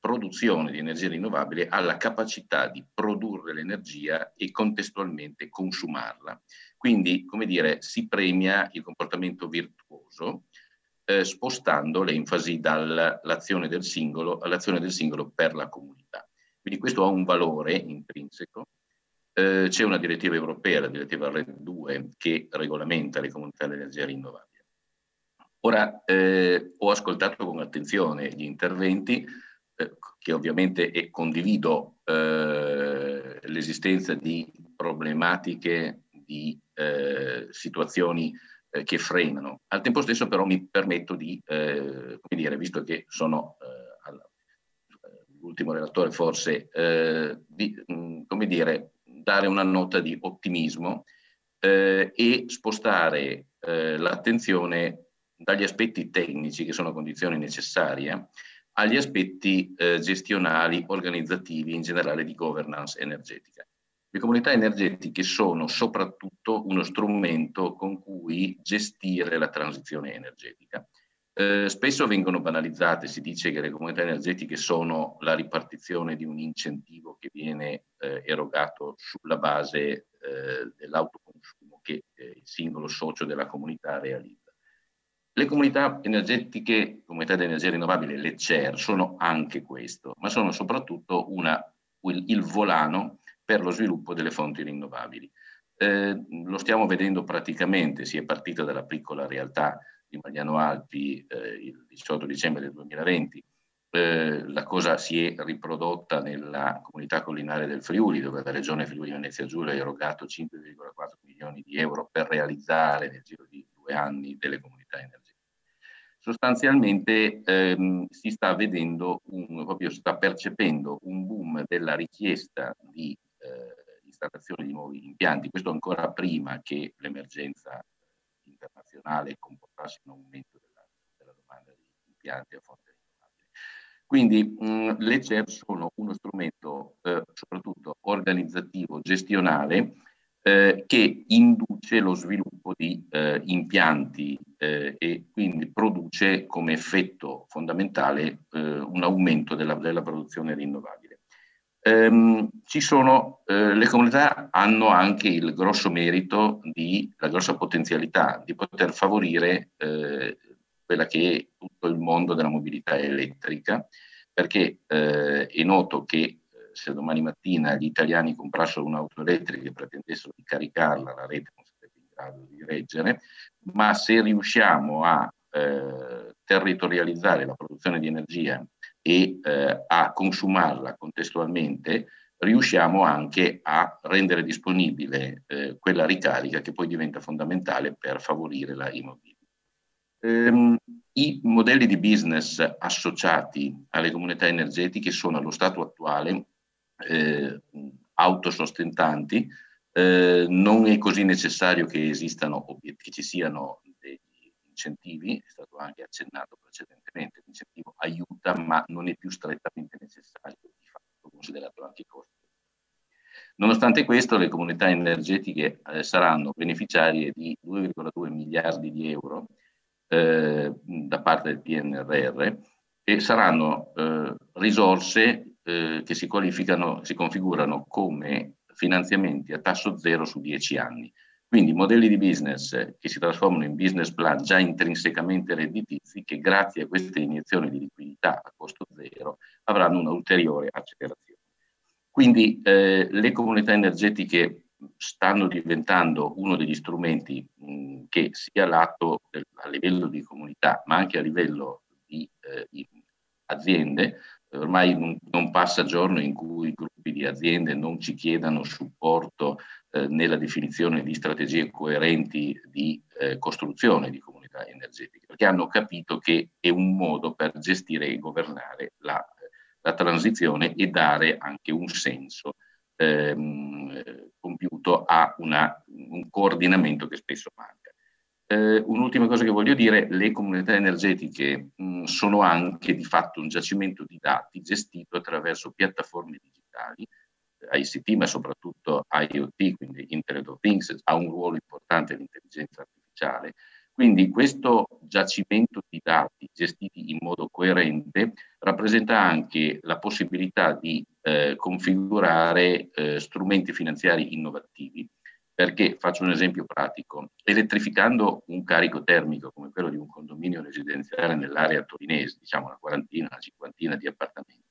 produzione di energia rinnovabile alla capacità di produrre l'energia e contestualmente consumarla. Quindi, come dire, si premia il comportamento virtuoso eh, spostando l'enfasi dall'azione del singolo all'azione del singolo per la comunità. Quindi questo ha un valore intrinseco. Eh, c'è una direttiva europea, la direttiva RED 2, che regolamenta le comunità delle energie rinnovabili. Ora, eh, ho ascoltato con attenzione gli interventi, eh, che ovviamente e condivido eh, l'esistenza di problematiche di eh, situazioni eh, che frenano. Al tempo stesso però mi permetto di, eh, come dire, visto che sono l'ultimo relatore forse, di, mh, come dire, dare una nota di ottimismo eh, e spostare eh, l'attenzione dagli aspetti tecnici, che sono condizioni necessarie, agli aspetti eh, gestionali, organizzativi, in generale di governance energetica. Le comunità energetiche sono soprattutto uno strumento con cui gestire la transizione energetica. Eh, spesso vengono banalizzate, si dice che le comunità energetiche sono la ripartizione di un incentivo che viene eh, erogato sulla base eh, dell'autoconsumo che eh, il singolo socio della comunità realizza. Le comunità energetiche, comunità di energia rinnovabile, le CER, sono anche questo, ma sono soprattutto una, il, il volano per lo sviluppo delle fonti rinnovabili. Eh, lo stiamo vedendo praticamente, si è partita dalla piccola realtà di Magliano Alpi eh, il 18 dicembre del 2020, eh, la cosa si è riprodotta nella comunità collinare del Friuli, dove la regione Friuli Venezia Giulia ha erogato 5,4 milioni di euro per realizzare nel giro di due anni delle comunità energetiche. Sostanzialmente ehm, si sta vedendo, un, proprio si sta percependo un boom della richiesta di l'installazione di nuovi impianti, questo ancora prima che l'emergenza internazionale comportasse un aumento della, della domanda di impianti a fonte rinnovabile. Quindi mh, le CER sono uno strumento eh, soprattutto organizzativo, gestionale, eh, che induce lo sviluppo di eh, impianti eh, e quindi produce come effetto fondamentale eh, un aumento della, della produzione rinnovabile ehm, ci sono, eh, le comunità hanno anche il grosso merito, di, la grossa potenzialità di poter favorire eh, quella che è tutto il mondo della mobilità elettrica, perché eh, è noto che eh, se domani mattina gli italiani comprassero un'auto elettrica e pretendessero di caricarla, la rete non sarebbe in grado di reggere, ma se riusciamo a eh, territorializzare la produzione di energia e eh, a consumarla contestualmente, riusciamo anche a rendere disponibile eh, quella ricarica che poi diventa fondamentale per favorire la immobilità. Ehm, I modelli di business associati alle comunità energetiche sono allo stato attuale eh, autosostentanti, eh, non è così necessario che esistano, che ci siano incentivi, è stato anche accennato precedentemente, l'incentivo aiuta ma non è più strettamente necessario, di fatto considerato anche i costi. Nonostante questo le comunità energetiche eh, saranno beneficiarie di 2,2 miliardi di euro eh, da parte del PNRR e saranno eh, risorse eh, che si, qualificano, si configurano come finanziamenti a tasso zero su 10 anni, quindi modelli di business che si trasformano in business plan già intrinsecamente redditizi che grazie a queste iniezioni di liquidità a costo zero avranno un'ulteriore accelerazione. Quindi eh, le comunità energetiche stanno diventando uno degli strumenti mh, mm, che sia lato a livello di comunità ma anche a livello di, eh, di aziende ormai non, passa giorno in cui gruppi di aziende non ci chiedano supporto eh, nella definizione di strategie coerenti di eh, costruzione di comunità energetiche, perché hanno capito che è un modo per gestire e governare la, la transizione e dare anche un senso ehm, compiuto a una, un coordinamento che spesso manca. Eh, un'ultima cosa che voglio dire, le comunità energetiche mh, sono anche di fatto un giacimento di dati gestito attraverso piattaforme digitali eh, ICT, ma soprattutto IoT, quindi Internet of Things, ha un ruolo importante l'intelligenza artificiale. Quindi questo giacimento di dati gestiti in modo coerente rappresenta anche la possibilità di eh, configurare eh, strumenti finanziari innovativi. Perché faccio un esempio pratico, elettrificando un carico termico come quello di un condominio residenziale nell'area torinese, diciamo una quarantina, una cinquantina di appartamenti,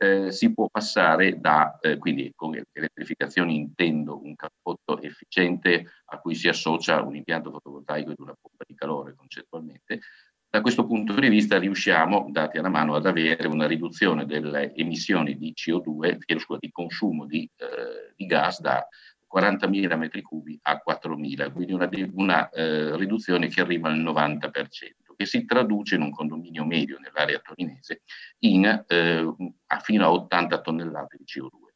eh, si può passare da, eh, quindi con elettrificazione intendo un cappotto efficiente a cui si associa un impianto fotovoltaico ed una pompa di calore concettualmente, da questo punto di vista riusciamo, dati alla mano, ad avere una riduzione delle emissioni di CO2, scusa, di consumo di, eh, di gas da 40.000 metri cubi a 4.000, quindi una, una eh, riduzione che arriva al 90% che si traduce in un condominio medio nell'area torinese in, eh, a fino a 80 tonnellate di CO2.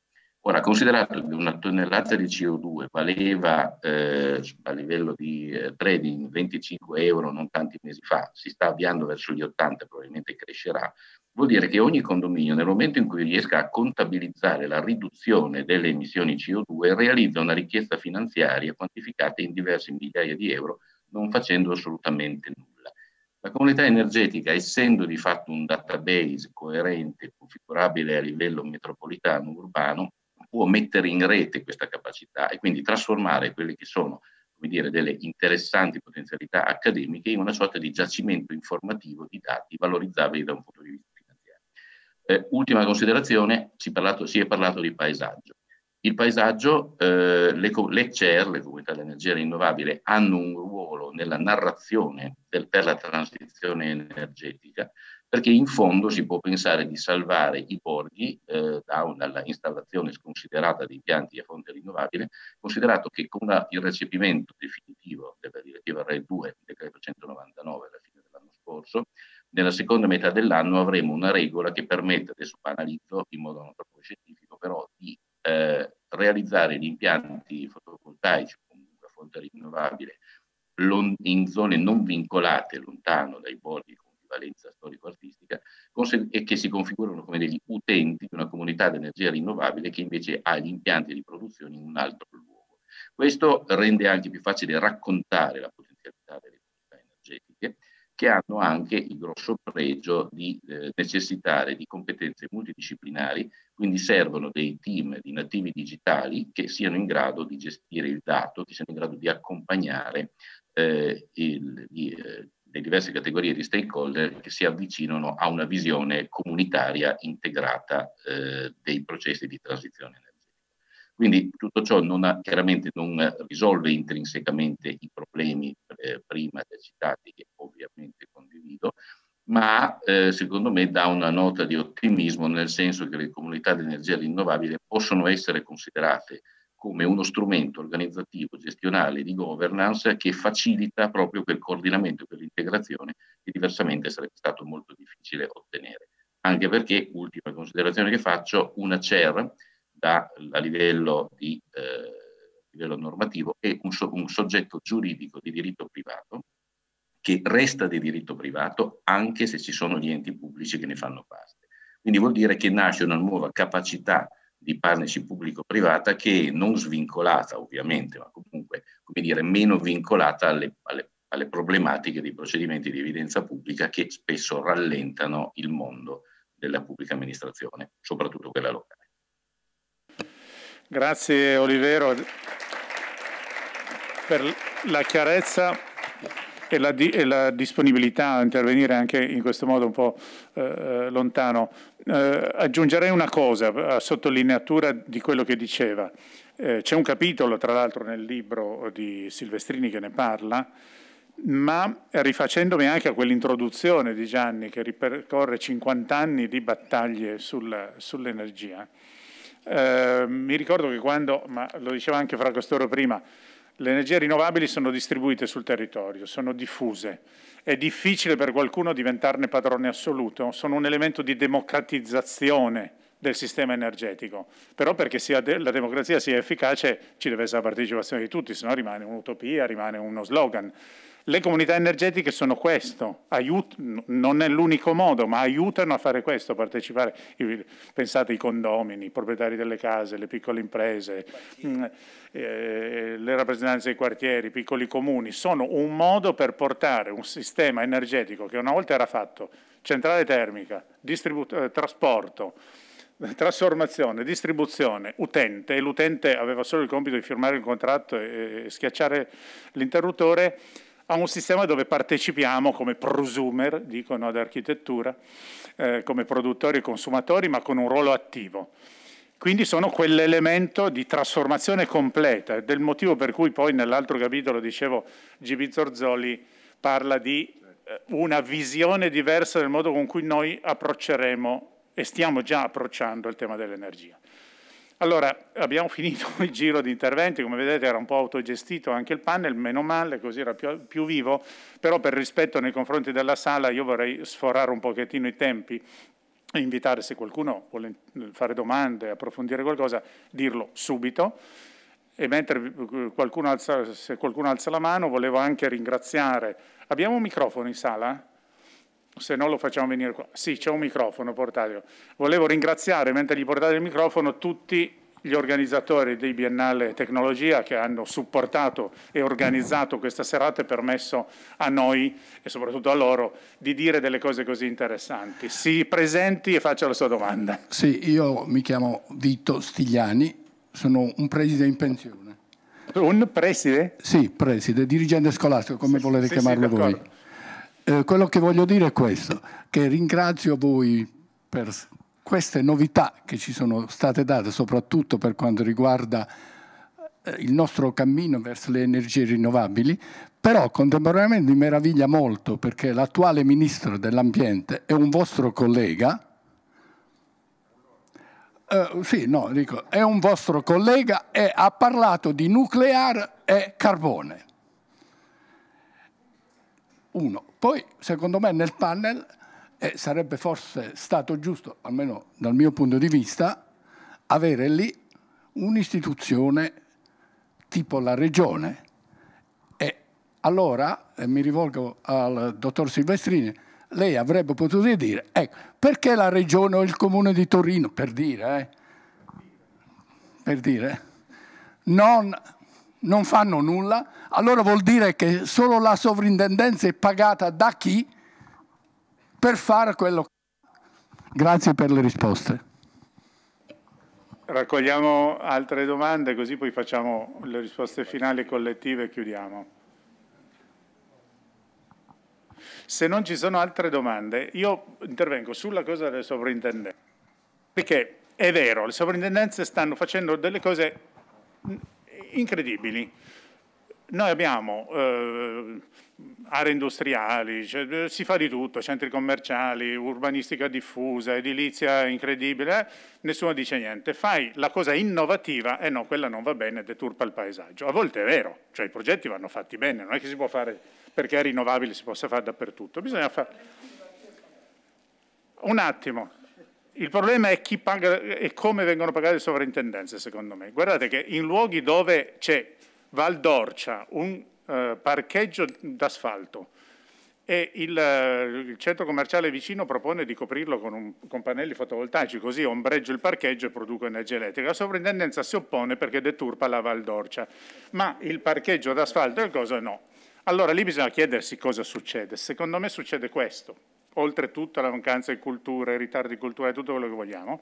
Ora, considerato che una tonnellata di CO2 valeva eh, a livello di eh, trading 25 euro non tanti mesi fa, si sta avviando verso gli 80, probabilmente crescerà, vuol dire che ogni condominio, nel momento in cui riesca a contabilizzare la riduzione delle emissioni CO2, realizza una richiesta finanziaria quantificata in diverse migliaia di euro, non facendo assolutamente nulla. La comunità energetica, essendo di fatto un database coerente configurabile a livello metropolitano urbano, può mettere in rete questa capacità e quindi trasformare quelle che sono come dire, delle interessanti potenzialità accademiche in una sorta di giacimento informativo di dati valorizzabili da un punto di vista finanziario. Eh, ultima considerazione, si, parlato, si è parlato di paesaggio. Il paesaggio, eh, le, le, CER, le comunità dell'energia rinnovabile, hanno un ruolo nella narrazione del, per la transizione energetica, perché in fondo si può pensare di salvare i borghi eh, da, dall'installazione sconsiderata di impianti a fonte rinnovabile, considerato che con la, il recepimento definitivo della direttiva RE 2, decreto 199 alla fine dell'anno scorso, nella seconda metà dell'anno avremo una regola che permette, adesso banalizzo in modo non troppo scientifico, però di eh, realizzare gli impianti fotovoltaici con una fonte rinnovabile in zone non vincolate, lontano dai borghi con di valenza storico-artistica, e che si configurano come degli utenti di una comunità di energia rinnovabile che invece ha gli impianti di produzione in un altro luogo. Questo rende anche più facile raccontare la potenzialità delle comunità energetiche, che hanno anche il grosso pregio di eh, necessitare di competenze multidisciplinari quindi servono dei team di nativi digitali che siano in grado di gestire il dato, che siano in grado di accompagnare eh, il, i, eh, le diverse categorie di stakeholder che si avvicinano a una visione comunitaria integrata eh, dei processi di transizione energetica. Quindi tutto ciò non ha, chiaramente non risolve intrinsecamente i problemi eh, prima citati, che ovviamente condivido, ma eh, secondo me dà una nota di ottimismo nel senso che le comunità di energia rinnovabile possono essere considerate come uno strumento organizzativo, gestionale di governance che facilita proprio quel coordinamento e quell'integrazione che diversamente sarebbe stato molto difficile ottenere. Anche perché, ultima considerazione che faccio, una CER da, a livello, di, eh, livello normativo è un, so, un soggetto giuridico di diritto privato che resta di diritto privato anche se ci sono gli enti pubblici che ne fanno parte. Quindi vuol dire che nasce una nuova capacità di partnership pubblico-privata che è non svincolata ovviamente, ma comunque come dire, meno vincolata alle, alle, alle problematiche dei procedimenti di evidenza pubblica che spesso rallentano il mondo della pubblica amministrazione, soprattutto quella locale. Grazie Olivero per la chiarezza e la, di, e la, disponibilità a intervenire anche in questo modo un po' eh, eh, lontano. Eh, aggiungerei una cosa a sottolineatura di quello che diceva. Eh, c'è un capitolo, tra l'altro, nel libro di Silvestrini che ne parla, ma rifacendomi anche a quell'introduzione di Gianni che ripercorre 50 anni di battaglie sul, sull'energia, eh, mi ricordo che quando, ma lo diceva anche Fra Costoro prima, le energie rinnovabili sono distribuite sul territorio, sono diffuse. È difficile per qualcuno diventarne padrone assoluto, sono un elemento di democratizzazione del sistema energetico. Però perché de la democrazia sia efficace ci deve essere la partecipazione di tutti, se no rimane un'utopia, rimane uno slogan. Le comunità energetiche sono questo, aiut- non è l'unico modo, ma aiutano a fare questo, a partecipare. Pensate ai condomini, i proprietari delle case, le piccole imprese, mh, mm, eh, le rappresentanze dei quartieri, i piccoli comuni, sono un modo per portare un sistema energetico che una volta era fatto centrale termica, distribu- eh, trasporto, trasformazione, distribuzione, utente, e l'utente aveva solo il compito di firmare il contratto e, schiacciare l'interruttore, a un sistema dove partecipiamo come prosumer, dicono ad architettura, eh, come produttori e consumatori, ma con un ruolo attivo. Quindi sono quell'elemento di trasformazione completa, del motivo per cui poi nell'altro capitolo, dicevo, Gibi Zorzoli parla di eh, una visione diversa del modo con cui noi approcceremo e stiamo già approcciando il tema dell'energia. Allora, abbiamo finito il giro di interventi, come vedete era un po' autogestito anche il panel, meno male, così era più, più, vivo, però per rispetto nei confronti della sala io vorrei sforare un pochettino i tempi e invitare se qualcuno vuole fare domande, approfondire qualcosa, dirlo subito. E mentre qualcuno alza, se qualcuno alza la mano volevo anche ringraziare. Abbiamo un microfono in sala? se no lo facciamo venire qua. Sì, c'è un microfono, portatelo. Volevo ringraziare, mentre gli portate il microfono, tutti gli organizzatori di Biennale Tecnologia che hanno supportato e organizzato questa serata e permesso a noi e soprattutto a loro di dire delle cose così interessanti. Si presenti e faccia la sua domanda. Sì, io mi chiamo Vito Stigliani, sono un preside in pensione. Un preside? Sì, preside, dirigente scolastico, come sì, volete sì, chiamarlo sì, voi. Eh, quello che voglio dire è questo, che ringrazio voi per queste novità che ci sono state date, soprattutto per quanto riguarda eh, il nostro cammino verso le energie rinnovabili, però contemporaneamente mi meraviglia molto perché l'attuale ministro dell'ambiente è un vostro collega, eh, sì, no, dico, è un vostro collega e ha parlato di nucleare e carbone. Uno. Poi, secondo me, nel panel eh, sarebbe forse stato giusto, almeno dal mio punto di vista, avere lì un'istituzione tipo la regione. E allora, eh, mi rivolgo al dottor Silvestrini, lei avrebbe potuto dire, ecco, perché la regione o il comune di Torino, per dire, eh, per dire, non non fanno nulla, allora vuol dire che solo la sovrintendenza è pagata da chi per fare quello che... Grazie per le risposte. Raccogliamo altre domande così poi facciamo le risposte finali collettive e chiudiamo. Se non ci sono altre domande, io intervengo sulla cosa delle sovrintendenze. Perché è vero, le sovrintendenze stanno facendo delle cose incredibili. Noi abbiamo eh, aree industriali, cioè, eh, si fa di tutto, centri commerciali, urbanistica diffusa, edilizia incredibile, eh. nessuno dice niente. Fai la cosa innovativa e eh no, quella non va bene, deturpa il paesaggio. A volte è vero, cioè i progetti vanno fatti bene, non è che si può fare perché è rinnovabile, si possa fare dappertutto. Bisogna fare... Un attimo. Il problema è chi paga e come vengono pagate le sovrintendenze, secondo me. Guardate che in luoghi dove c'è Val d'Orcia, un eh, parcheggio d'asfalto, e il, eh, il, centro commerciale vicino propone di coprirlo con, un, con, pannelli fotovoltaici, così ombreggio il parcheggio e produco energia elettrica. La sovrintendenza si oppone perché deturpa la Val d'Orcia, ma il parcheggio d'asfalto è il coso no. Allora lì bisogna chiedersi cosa succede. Secondo me succede questo oltretutto la mancanza di cultura, ritardi culturali, tutto quello che vogliamo,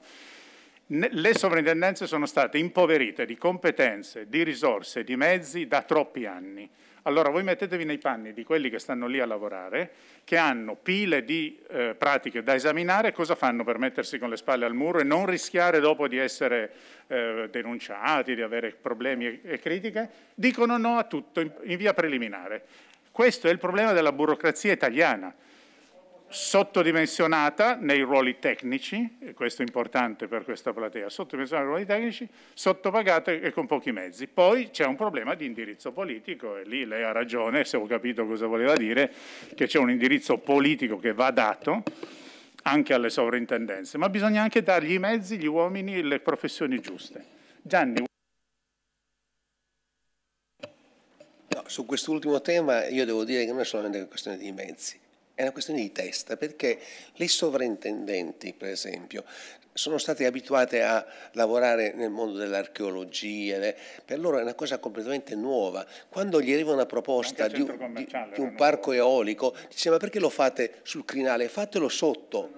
le sovrintendenze sono state impoverite di competenze, di risorse, di mezzi da troppi anni. Allora voi mettetevi nei panni di quelli che stanno lì a lavorare, che hanno pile di eh, pratiche da esaminare, cosa fanno per mettersi con le spalle al muro e non rischiare dopo di essere eh, denunciati, di avere problemi e, e critiche? Dicono no a tutto in, in via preliminare. Questo è il problema della burocrazia italiana sottodimensionata nei ruoli tecnici, e questo è importante per questa platea, sottodimensionata nei ruoli tecnici, sottopagata e con pochi mezzi. Poi c'è un problema di indirizzo politico e lì lei ha ragione, se ho capito cosa voleva dire, che c'è un indirizzo politico che va dato anche alle sovrintendenze, ma bisogna anche dargli i mezzi, gli uomini e le professioni giuste. Gianni. No, su quest'ultimo tema io devo dire che non è solamente una questione di mezzi è una questione di testa, perché le sovrintendenti, per esempio, sono state abituate a lavorare nel mondo dell'archeologia, per loro è una cosa completamente nuova. Quando gli arriva una proposta di un, di, di un, parco eolico, dice ma perché lo fate sul crinale? Fatelo sotto.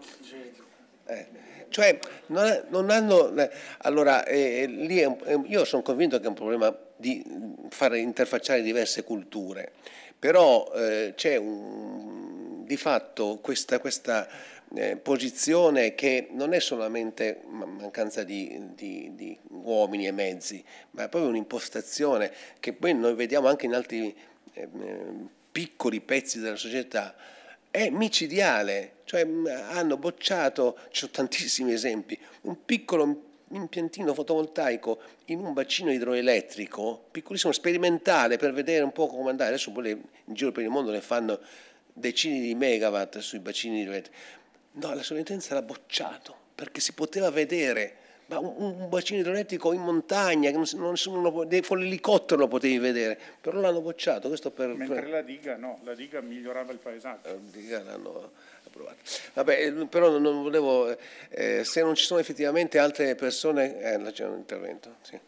Eh cioè non, non, hanno eh, allora eh, eh lì un, io sono convinto che è un problema di fare interfacciare diverse culture però eh, c'è un di fatto questa, questa eh, posizione che non è solamente mancanza di, di, di uomini e mezzi, ma è proprio un'impostazione che poi noi vediamo anche in altri eh, piccoli pezzi della società, è micidiale, cioè mm, hanno bocciato, ci sono tantissimi esempi, un piccolo impiantino fotovoltaico in un bacino idroelettrico, piccolissimo, sperimentale, per vedere un po' come andare, adesso poi in giro per il mondo ne fanno decine di megawatt sui bacini di No, la sovrintendenza l'ha bocciato perché si poteva vedere, ma un, bacino idroelettrico in montagna, che nessuno lo, con l'elicottero lo potevi vedere, però l'hanno bocciato. Questo per, Mentre per... la diga no, la diga migliorava il paesaggio. La diga l'hanno approvato. Vabbè, eh, però non volevo, eh, eh, se non ci sono effettivamente altre persone, eh, c'è un intervento. Sì.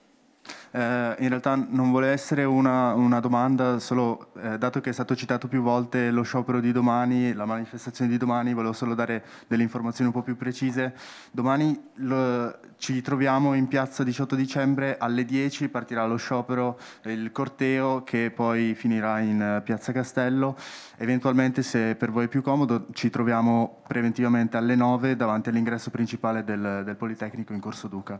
Eh, in realtà non vuole essere una, una domanda, solo eh, dato che è stato citato più volte lo sciopero di domani, la manifestazione di domani, volevo solo dare delle informazioni un po' più precise. Domani lo, ci troviamo in piazza 18 dicembre alle 10, partirà lo sciopero, il corteo che poi finirà in uh, piazza Castello. Eventualmente se per voi è più comodo ci troviamo preventivamente alle 9 davanti all'ingresso principale del, del Politecnico in Corso Duca.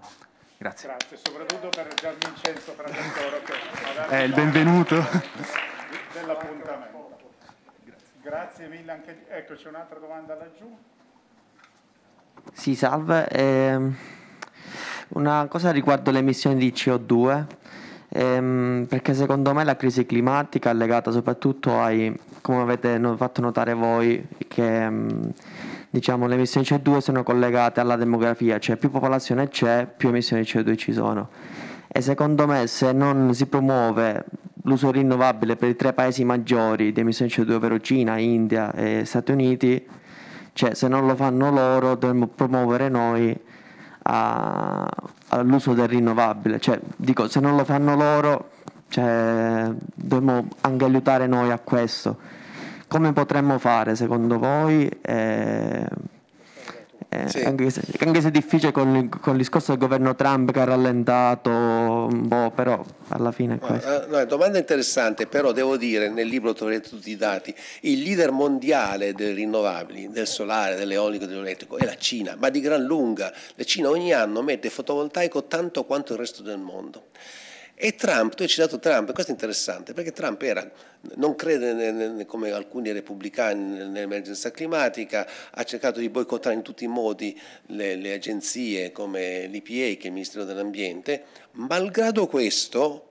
Grazie. Grazie, soprattutto per Gianvincenzo Fratello che È il benvenuto. Dell'appuntamento. Grazie mille anche... Ecco, c'è un'altra domanda laggiù. Sì, salve. Eh, una cosa riguardo le emissioni di CO2, ehm, perché secondo me la crisi climatica è legata soprattutto ai, come avete fatto notare voi, che... Ehm, diciamo, le emissioni CO2 sono collegate alla demografia, cioè più popolazione c'è, più emissioni CO2 ci sono. E secondo me se non si promuove l'uso rinnovabile per i tre paesi maggiori di emissioni CO2, ovvero Cina, India e Stati Uniti, cioè se non lo fanno loro dovremmo promuovere noi a, all'uso del rinnovabile, cioè dico se non lo fanno loro cioè, dovremmo anche aiutare noi a questo come potremmo fare secondo voi? Eh, eh, sì. anche, se, anche, se, è difficile con il, con, il discorso del governo Trump che ha rallentato un po', però alla fine è questo. Eh, no, domanda interessante, però devo dire, nel libro troverete tutti i dati, il leader mondiale delle rinnovabili, del solare, dell'eolico, dell'elettrico è la Cina, ma di gran lunga. La Cina ogni anno mette fotovoltaico tanto quanto il resto del mondo. E Trump, tu hai citato Trump, e questo è interessante, perché Trump era, non crede ne, ne, come alcuni repubblicani nell'emergenza climatica, ha cercato di boicottare in tutti i modi le, le agenzie come l'IPA, che è il Ministero dell'Ambiente, malgrado questo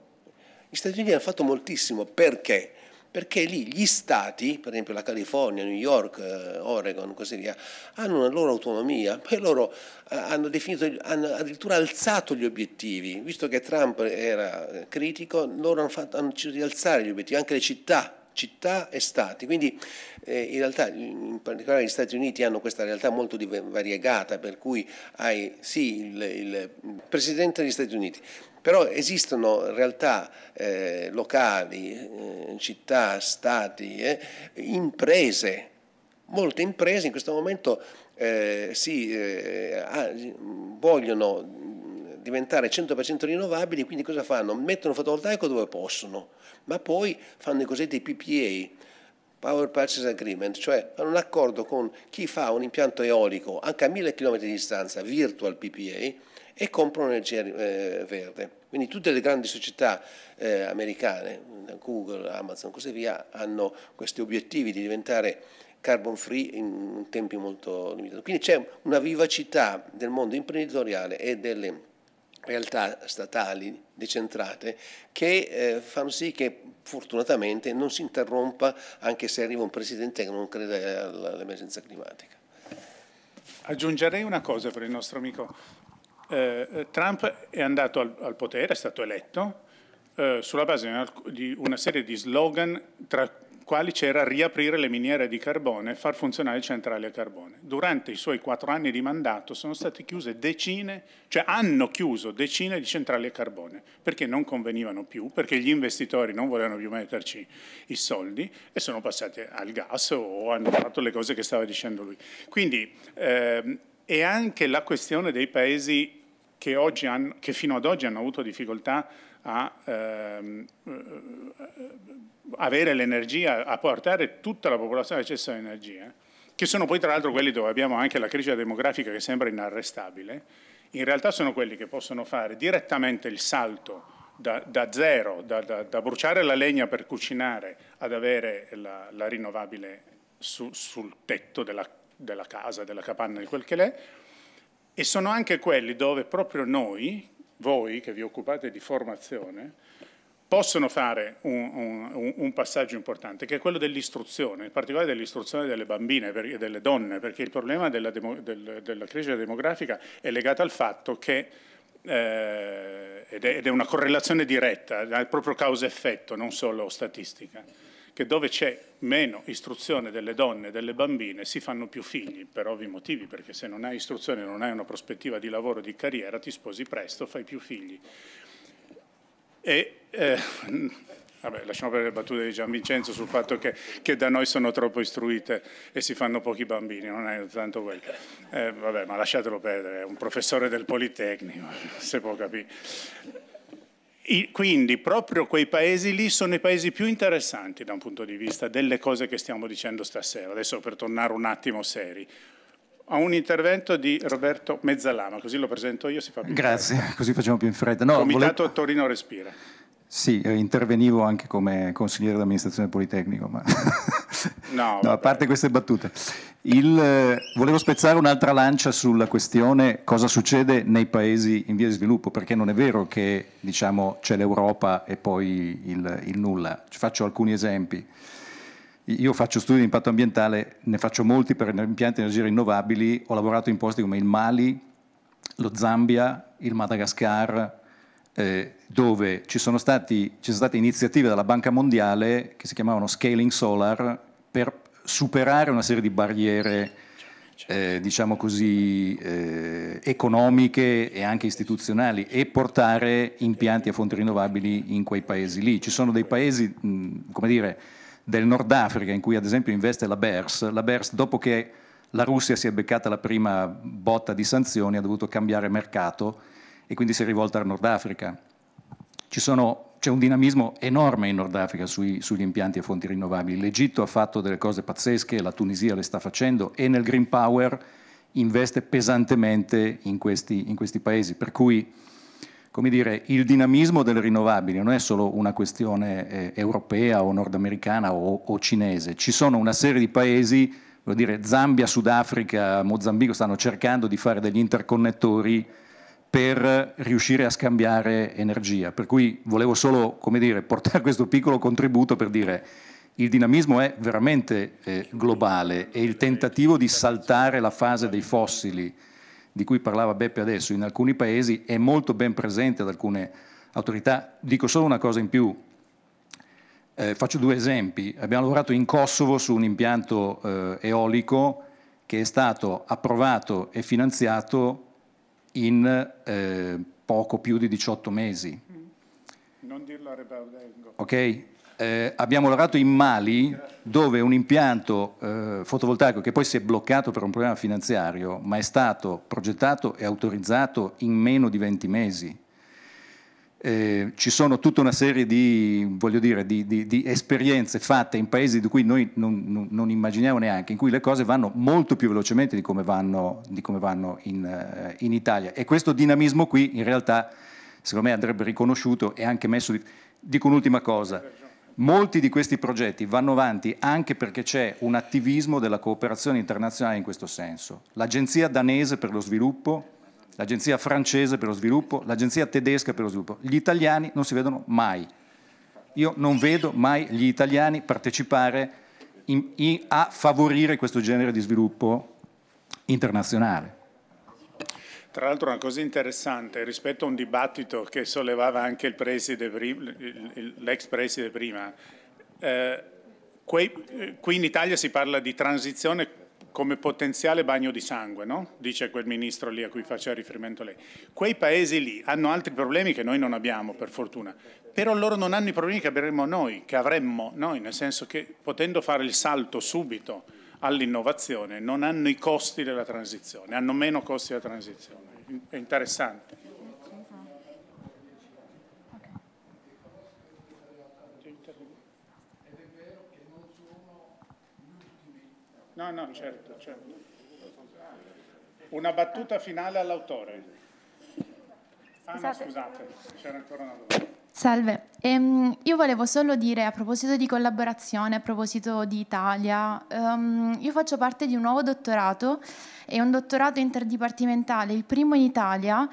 gli Stati Uniti hanno fatto moltissimo, perché? perché lì gli stati, per esempio la California, New York, eh, Oregon, così via, hanno una loro autonomia, poi loro eh, hanno, definito, hanno addirittura alzato gli obiettivi, visto che Trump era eh, critico, loro hanno, fatto, hanno deciso di alzare gli obiettivi, anche le città città e stati. Quindi eh, in realtà in particolare gli Stati Uniti hanno questa realtà molto variegata per cui hai sì il, il Presidente degli Stati Uniti, però esistono realtà eh, locali, eh, città, stati, eh, imprese, molte imprese in questo momento eh, sì, ah, vogliono diventare 100% rinnovabili, quindi cosa fanno? Mettono fotovoltaico dove possono ma poi fanno i cosiddetti PPA, Power Purchase Agreement, cioè fanno un accordo con chi fa un impianto eolico anche a mille chilometri di distanza, virtual PPA, e comprano energia eh, verde. Quindi tutte le grandi società eh, americane, Google, Amazon, così via, hanno questi obiettivi di diventare carbon free in tempi molto limitati. Quindi c'è una vivacità del mondo imprenditoriale e delle realtà statali decentrate che eh, fanno sì che fortunatamente non si interrompa anche se arriva un presidente che non crede all'emergenza climatica. Aggiungerei una cosa per il nostro amico. Eh, eh, Trump è andato al, al, potere, è stato eletto, eh, sulla base di una serie di slogan tra quali c'era riaprire le miniere di carbone e far funzionare le centrali a carbone. Durante i suoi quattro anni di mandato sono state chiuse decine, cioè hanno chiuso decine di centrali a carbone, perché non convenivano più, perché gli investitori non volevano più metterci i soldi e sono passati al gas o hanno fatto le cose che stava dicendo lui. Quindi ehm, è anche la questione dei paesi che, hanno, che fino ad oggi hanno avuto difficoltà a ehm, eh, avere l'energia, a portare tutta la popolazione all'accesso all'energia, che sono poi tra l'altro quelli dove abbiamo anche la crescita demografica che sembra inarrestabile, in realtà sono quelli che possono fare direttamente il salto da, da zero, da, da, da, bruciare la legna per cucinare, ad avere la, la rinnovabile su, sul tetto della, della casa, della capanna, di quel che l'è, e sono anche quelli dove proprio noi, voi che vi occupate di formazione, possono fare un, un, un, passaggio importante, che è quello dell'istruzione, in particolare dell'istruzione delle bambine e delle donne, perché il problema della, demo, del, della crescita demografica è legato al fatto che eh, ed, è, ed è una correlazione diretta, è proprio causa-effetto, non solo statistica che dove c'è meno istruzione delle donne e delle bambine si fanno più figli, per ovvi motivi, perché se non hai istruzione, e non hai una prospettiva di lavoro, di carriera, ti sposi presto, fai più figli. E, eh, vabbè, lasciamo perdere le battute di Gian Vincenzo sul fatto che, che, da noi sono troppo istruite e si fanno pochi bambini, non è tanto quello. Eh, vabbè, ma lasciatelo perdere, è un professore del Politecnico, se può capire. I, quindi proprio quei paesi lì sono i paesi più interessanti da un punto di vista delle cose che stiamo dicendo stasera. Adesso per tornare un attimo seri. A un intervento di Roberto Mezzalama, così lo presento io, si fa più Grazie, fredda. così facciamo più in fretta. No, Comitato volevo... Torino Respira. Sì, eh, intervenivo anche come consigliere d'amministrazione Politecnico, ma No, a parte queste battute. Il, eh, volevo spezzare un'altra lancia sulla questione cosa succede nei paesi in via di sviluppo, perché non è vero che diciamo, c'è l'Europa e poi il, il nulla. Ci faccio alcuni esempi. Io faccio studi di impatto ambientale, ne faccio molti per impianti di energie rinnovabili, ho lavorato in posti come il Mali, lo Zambia, il Madagascar, eh, dove ci sono, stati, ci sono, state iniziative dalla Banca Mondiale che si chiamavano Scaling Solar, per superare una serie di barriere certo, certo. eh, diciamo così, eh, economiche e anche istituzionali e portare impianti a fonti rinnovabili in quei paesi lì. Ci sono dei paesi, mh, come dire, del Nord Africa in cui ad esempio investe la BERS, la BERS dopo che la Russia si è beccata la prima botta di sanzioni ha dovuto cambiare mercato e quindi si è rivolta al Nord Africa. Ci sono c'è un dinamismo enorme in Nord Africa sui, sugli impianti a fonti rinnovabili. L'Egitto ha fatto delle cose pazzesche, la Tunisia le sta facendo e nel Green Power investe pesantemente in questi, in questi paesi. Per cui come dire, il dinamismo delle rinnovabili non è solo una questione eh, europea o nordamericana o, o, cinese, ci sono una serie di paesi, vuol dire Zambia, Sudafrica, Mozambico, stanno cercando di fare degli interconnettori per riuscire a scambiare energia. Per cui volevo solo dire, portare questo piccolo contributo per dire il dinamismo è veramente eh, globale e il tentativo di saltare la fase dei fossili di cui parlava Beppe adesso in alcuni paesi è molto ben presente ad alcune autorità. Dico solo una cosa in più, eh, faccio due esempi. Abbiamo lavorato in Kosovo su un impianto eh, eolico che è stato approvato e finanziato in eh, poco più di 18 mesi. Mm. Non dirlo a ecco. Ok? Eh, abbiamo lavorato in Mali dove un impianto eh, fotovoltaico che poi si è bloccato per un problema finanziario ma è stato progettato e autorizzato in meno di 20 mesi eh, ci sono tutta una serie di, dire, di, di, di, esperienze fatte in paesi di cui noi non, non, immaginiamo neanche, in cui le cose vanno molto più velocemente di come vanno, come vanno in, eh, in, Italia. E questo dinamismo qui in realtà, secondo me, andrebbe riconosciuto e anche messo... Dico un'ultima cosa. Molti di questi progetti vanno avanti anche perché c'è un attivismo della cooperazione internazionale in questo senso. L'Agenzia danese per lo sviluppo l'agenzia francese per lo sviluppo, l'agenzia tedesca per lo sviluppo. Gli italiani non si vedono mai. Io non vedo mai gli italiani partecipare in, in, a favorire questo genere di sviluppo internazionale. Tra l'altro una cosa interessante rispetto a un dibattito che sollevava anche l'ex preside prima, eh, qui in Italia si parla di transizione come potenziale bagno di sangue, no? dice quel ministro lì a cui faceva riferimento lei. Quei paesi lì hanno altri problemi che noi non abbiamo, per fortuna, però loro non hanno i problemi che avremmo noi, che avremmo noi, nel senso che potendo fare il salto subito all'innovazione non hanno i costi della transizione, hanno meno costi della transizione. È interessante. No, no, certo, certo. Una battuta finale all'autore. Ah, no, scusate, c'era ancora una domanda. Salve, ehm, io volevo solo dire a proposito di collaborazione, a proposito di Italia, ehm, io faccio parte di un nuovo dottorato, è un dottorato interdipartimentale, il primo in Italia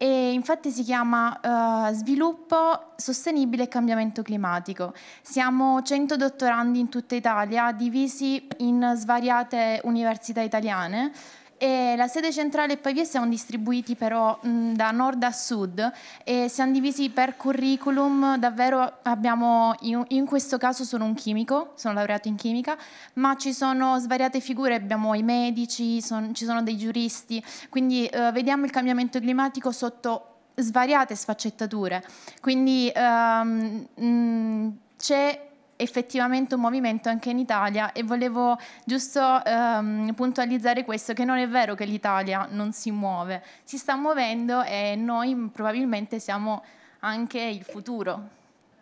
e infatti si chiama uh, Sviluppo sostenibile e cambiamento climatico. Siamo 100 dottorandi in tutta Italia divisi in svariate università italiane e la sede centrale e Pavia siamo distribuiti però mh, da nord a sud e siamo divisi per curriculum, davvero abbiamo, in, in, questo caso sono un chimico, sono laureato in chimica, ma ci sono svariate figure, abbiamo i medici, son, ci sono dei giuristi, quindi eh, vediamo il cambiamento climatico sotto svariate sfaccettature. Quindi ehm, mh, c'è effettivamente un movimento anche in Italia e volevo giusto ehm, puntualizzare questo, che non è vero che l'Italia non si muove, si sta muovendo e noi probabilmente siamo anche il futuro.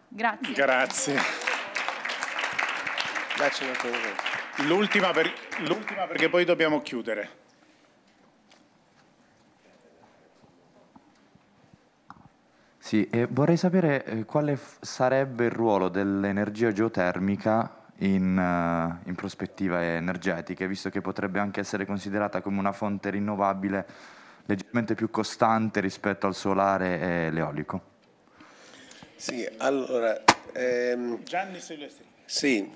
Grazie. Grazie. L'ultima per, perché poi dobbiamo chiudere. Sì, e vorrei sapere eh, quale f- sarebbe il ruolo dell'energia geotermica in, uh, in prospettiva energetica, visto che potrebbe anche essere considerata come una fonte rinnovabile leggermente più costante rispetto al solare e l'eolico. Sì, allora... Ehm, Gianni Silvestri. Sì,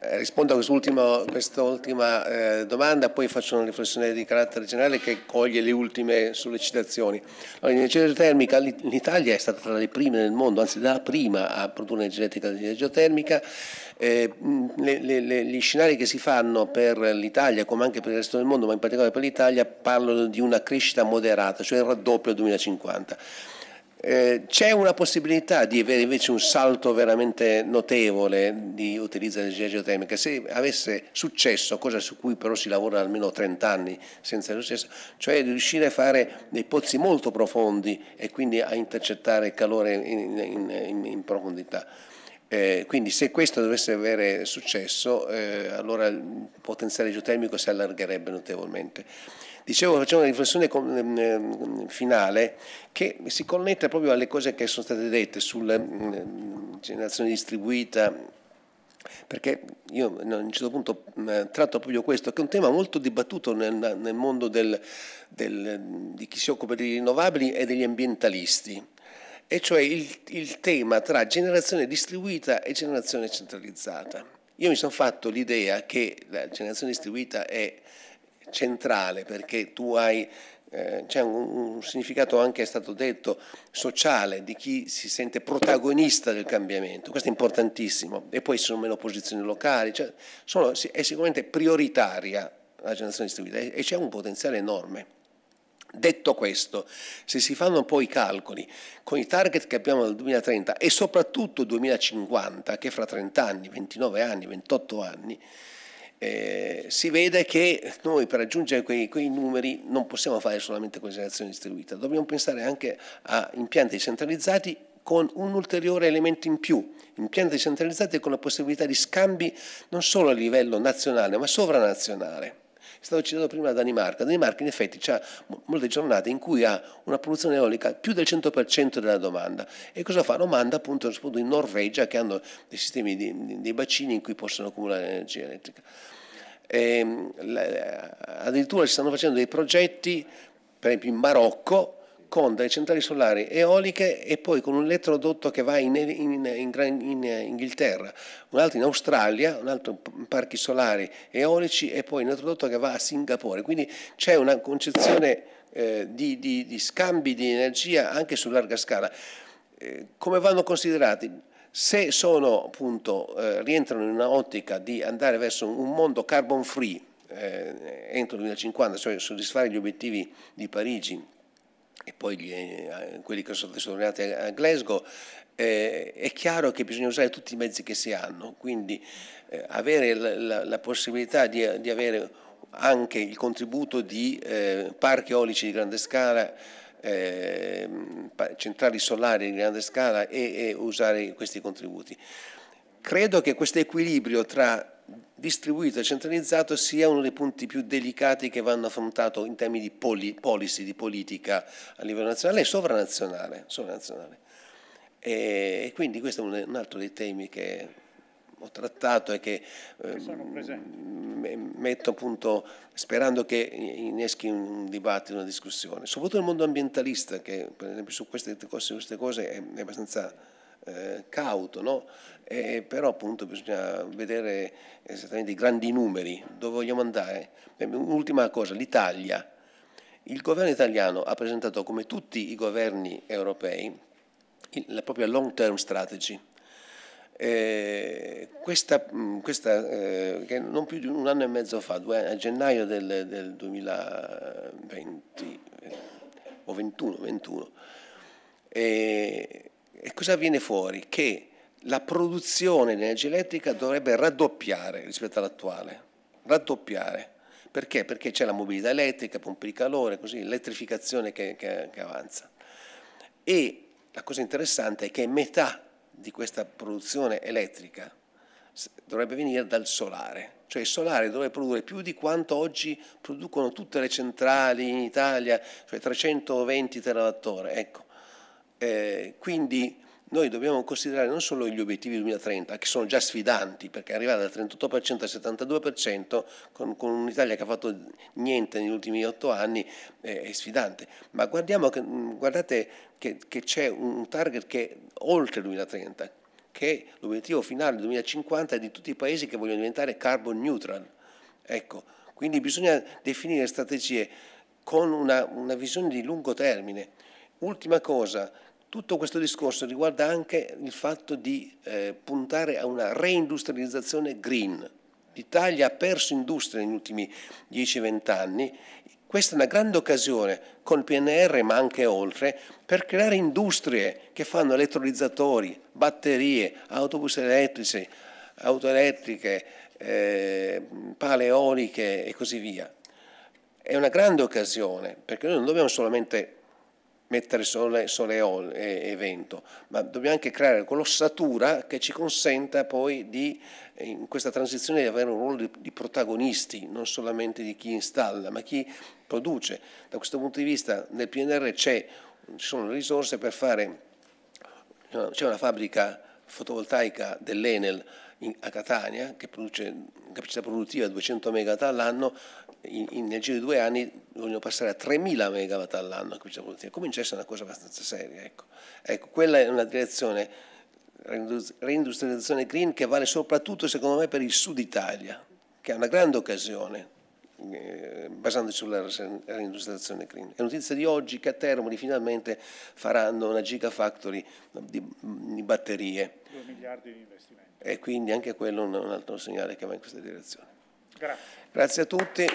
eh, rispondo a quest'ultima, eh, domanda, poi faccio una riflessione di carattere generale che coglie le ultime sollecitazioni. Allora, l'energia geotermica, l'Italia è stata tra le prime nel mondo, anzi la prima a produrre energia geotermica. Eh, le, le, le, gli scenari che si fanno per l'Italia, come anche per il resto del mondo, ma in particolare per l'Italia, parlano di una crescita moderata, cioè il raddoppio al 2050. Eh, c'è una possibilità di avere invece un salto veramente notevole di utilizzo dell'energia geotermica. Se avesse successo, cosa su cui però si lavora almeno 30 anni senza successo, cioè riuscire a fare dei pozzi molto profondi e quindi a intercettare il calore in, in, in, in profondità. Eh, quindi se questo dovesse avere successo, eh, allora il potenziale geotermico si allargherebbe notevolmente. Dicevo, facciamo una riflessione con, ehm, ehm, finale che si connette proprio alle cose che sono state dette sulla mm, generazione distribuita, perché io a un certo punto mm, tratto proprio questo, che è un tema molto dibattuto nel, nel mondo del, del, di chi si occupa di rinnovabili e degli ambientalisti, e cioè il, il tema tra generazione distribuita e generazione centralizzata. Io mi sono fatto l'idea che la generazione distribuita è centrale perché tu hai eh, c'è un, un, significato anche, è stato detto, sociale di chi si sente protagonista del cambiamento, questo è importantissimo, e poi ci sono meno posizioni locali, cioè sono, è sicuramente prioritaria la generazione distribuita e, e c'è un potenziale enorme. Detto questo, se si fanno poi i calcoli con i target che abbiamo nel 2030 e soprattutto 2050, che fra 30 anni, 29 anni, 28 anni, eh, si vede che noi per raggiungere quei, quei, numeri non possiamo fare solamente congelazione distribuita, dobbiamo pensare anche a impianti centralizzati con un ulteriore elemento in più, impianti centralizzati con la possibilità di scambi non solo a livello nazionale ma sovranazionale. È stato citato prima la Danimarca. La Danimarca in effetti ha molte giornate in cui ha una produzione eolica più del 100% della domanda. E cosa fanno? Manda appunto in Norvegia che hanno dei sistemi, di, dei bacini in cui possono accumulare energia elettrica. E, ehm, addirittura si stanno facendo dei progetti, per esempio in Marocco, con delle centrali solari eoliche e poi con un elettrodotto che va in, in, in, in Inghilterra, un altro in Australia, un altro in parchi solari eolici e poi un elettrodotto che va a Singapore. Quindi c'è una concezione eh, di, di, di, scambi di energia anche su larga scala. Eh, come vanno considerati? Se sono, appunto, eh, rientrano in un'ottica di andare verso un mondo carbon free eh, entro il 2050, cioè soddisfare gli obiettivi di Parigi e poi gli, eh, quelli che sono tornati a Glasgow, eh, è chiaro che bisogna usare tutti i mezzi che si hanno, quindi eh, avere la, la, la possibilità di, di, avere anche il contributo di eh, parchi eolici di grande scala, ehm, centrali solari di grande scala e, e usare questi contributi. Credo che questo equilibrio tra distribuito e centralizzato sia uno dei punti più delicati che vanno affrontati in termini di poli, policy, di politica a livello nazionale e sovranazionale. sovranazionale. E, e, quindi questo è un, un, altro dei temi che ho trattato e che eh, metto appunto sperando che inneschi un dibattito, una discussione, soprattutto nel mondo ambientalista che per esempio su queste cose, queste cose è, è abbastanza eh, cauto, no? eh, però appunto bisogna vedere esattamente i grandi numeri, dove vogliamo andare. Un'ultima cosa, l'Italia. Il governo italiano ha presentato, come tutti i governi europei, la propria long term strategy. Eh, questa, mm, questa eh, che non più di un anno e mezzo fa, due, a gennaio del, del 2020 eh, o 21, 21 e e cosa viene fuori? Che la produzione di energia elettrica dovrebbe raddoppiare rispetto all'attuale, raddoppiare. Perché? Perché c'è la mobilità elettrica, pompe di calore, così, l'elettrificazione che, che, che avanza. E la cosa interessante è che metà di questa produzione elettrica dovrebbe venire dal solare, cioè il solare dovrebbe produrre più di quanto oggi producono tutte le centrali in Italia, cioè 320 terawattora, ecco. Eh, quindi noi dobbiamo considerare non solo gli obiettivi 2030, che sono già sfidanti, perché arrivare dal 38% al 72% con, con un'Italia che ha fatto niente negli ultimi otto anni eh, è sfidante, ma che, mm, guardate che, che c'è un target che è oltre il 2030, che è l'obiettivo finale del 2050 di tutti i paesi che vogliono diventare carbon neutral. Ecco, quindi bisogna definire strategie con una, una visione di lungo termine. Ultima cosa, tutto questo discorso riguarda anche il fatto di eh, puntare a una reindustrializzazione green. L'Italia ha perso industria negli ultimi 10-20 anni. Questa è una grande occasione col PNR ma anche oltre per creare industrie che fanno elettrolizzatori, batterie, autobus elettrici, auto elettriche, eh, pale eoliche e così via. È una grande occasione perché noi non dobbiamo solamente mettere sole, sole e, vento, ma dobbiamo anche creare quell'ossatura che ci consenta poi di, in questa transizione di avere un ruolo di, di protagonisti, non solamente di chi installa, ma chi produce. Da questo punto di vista nel PNR ci sono le risorse per fare, c'è una fabbrica fotovoltaica dell'Enel a Catania che produce capacità produttiva 200 megawatt all'anno, in, in, nel giro di due anni vogliono passare a 3.000 megawatt all'anno. Comincia a essere una cosa abbastanza seria. Ecco. ecco quella è una direzione, reindustrializzazione green, che vale soprattutto, secondo me, per il sud Italia, che è una grande occasione eh, basandosi sulla reindustrializzazione green. È notizia di oggi che a Termoli finalmente faranno una gigafactory di, di batterie. 2 miliardi di investimenti. E quindi anche quello è un altro segnale che va in questa direzione. Grazie. Grazie a tutti.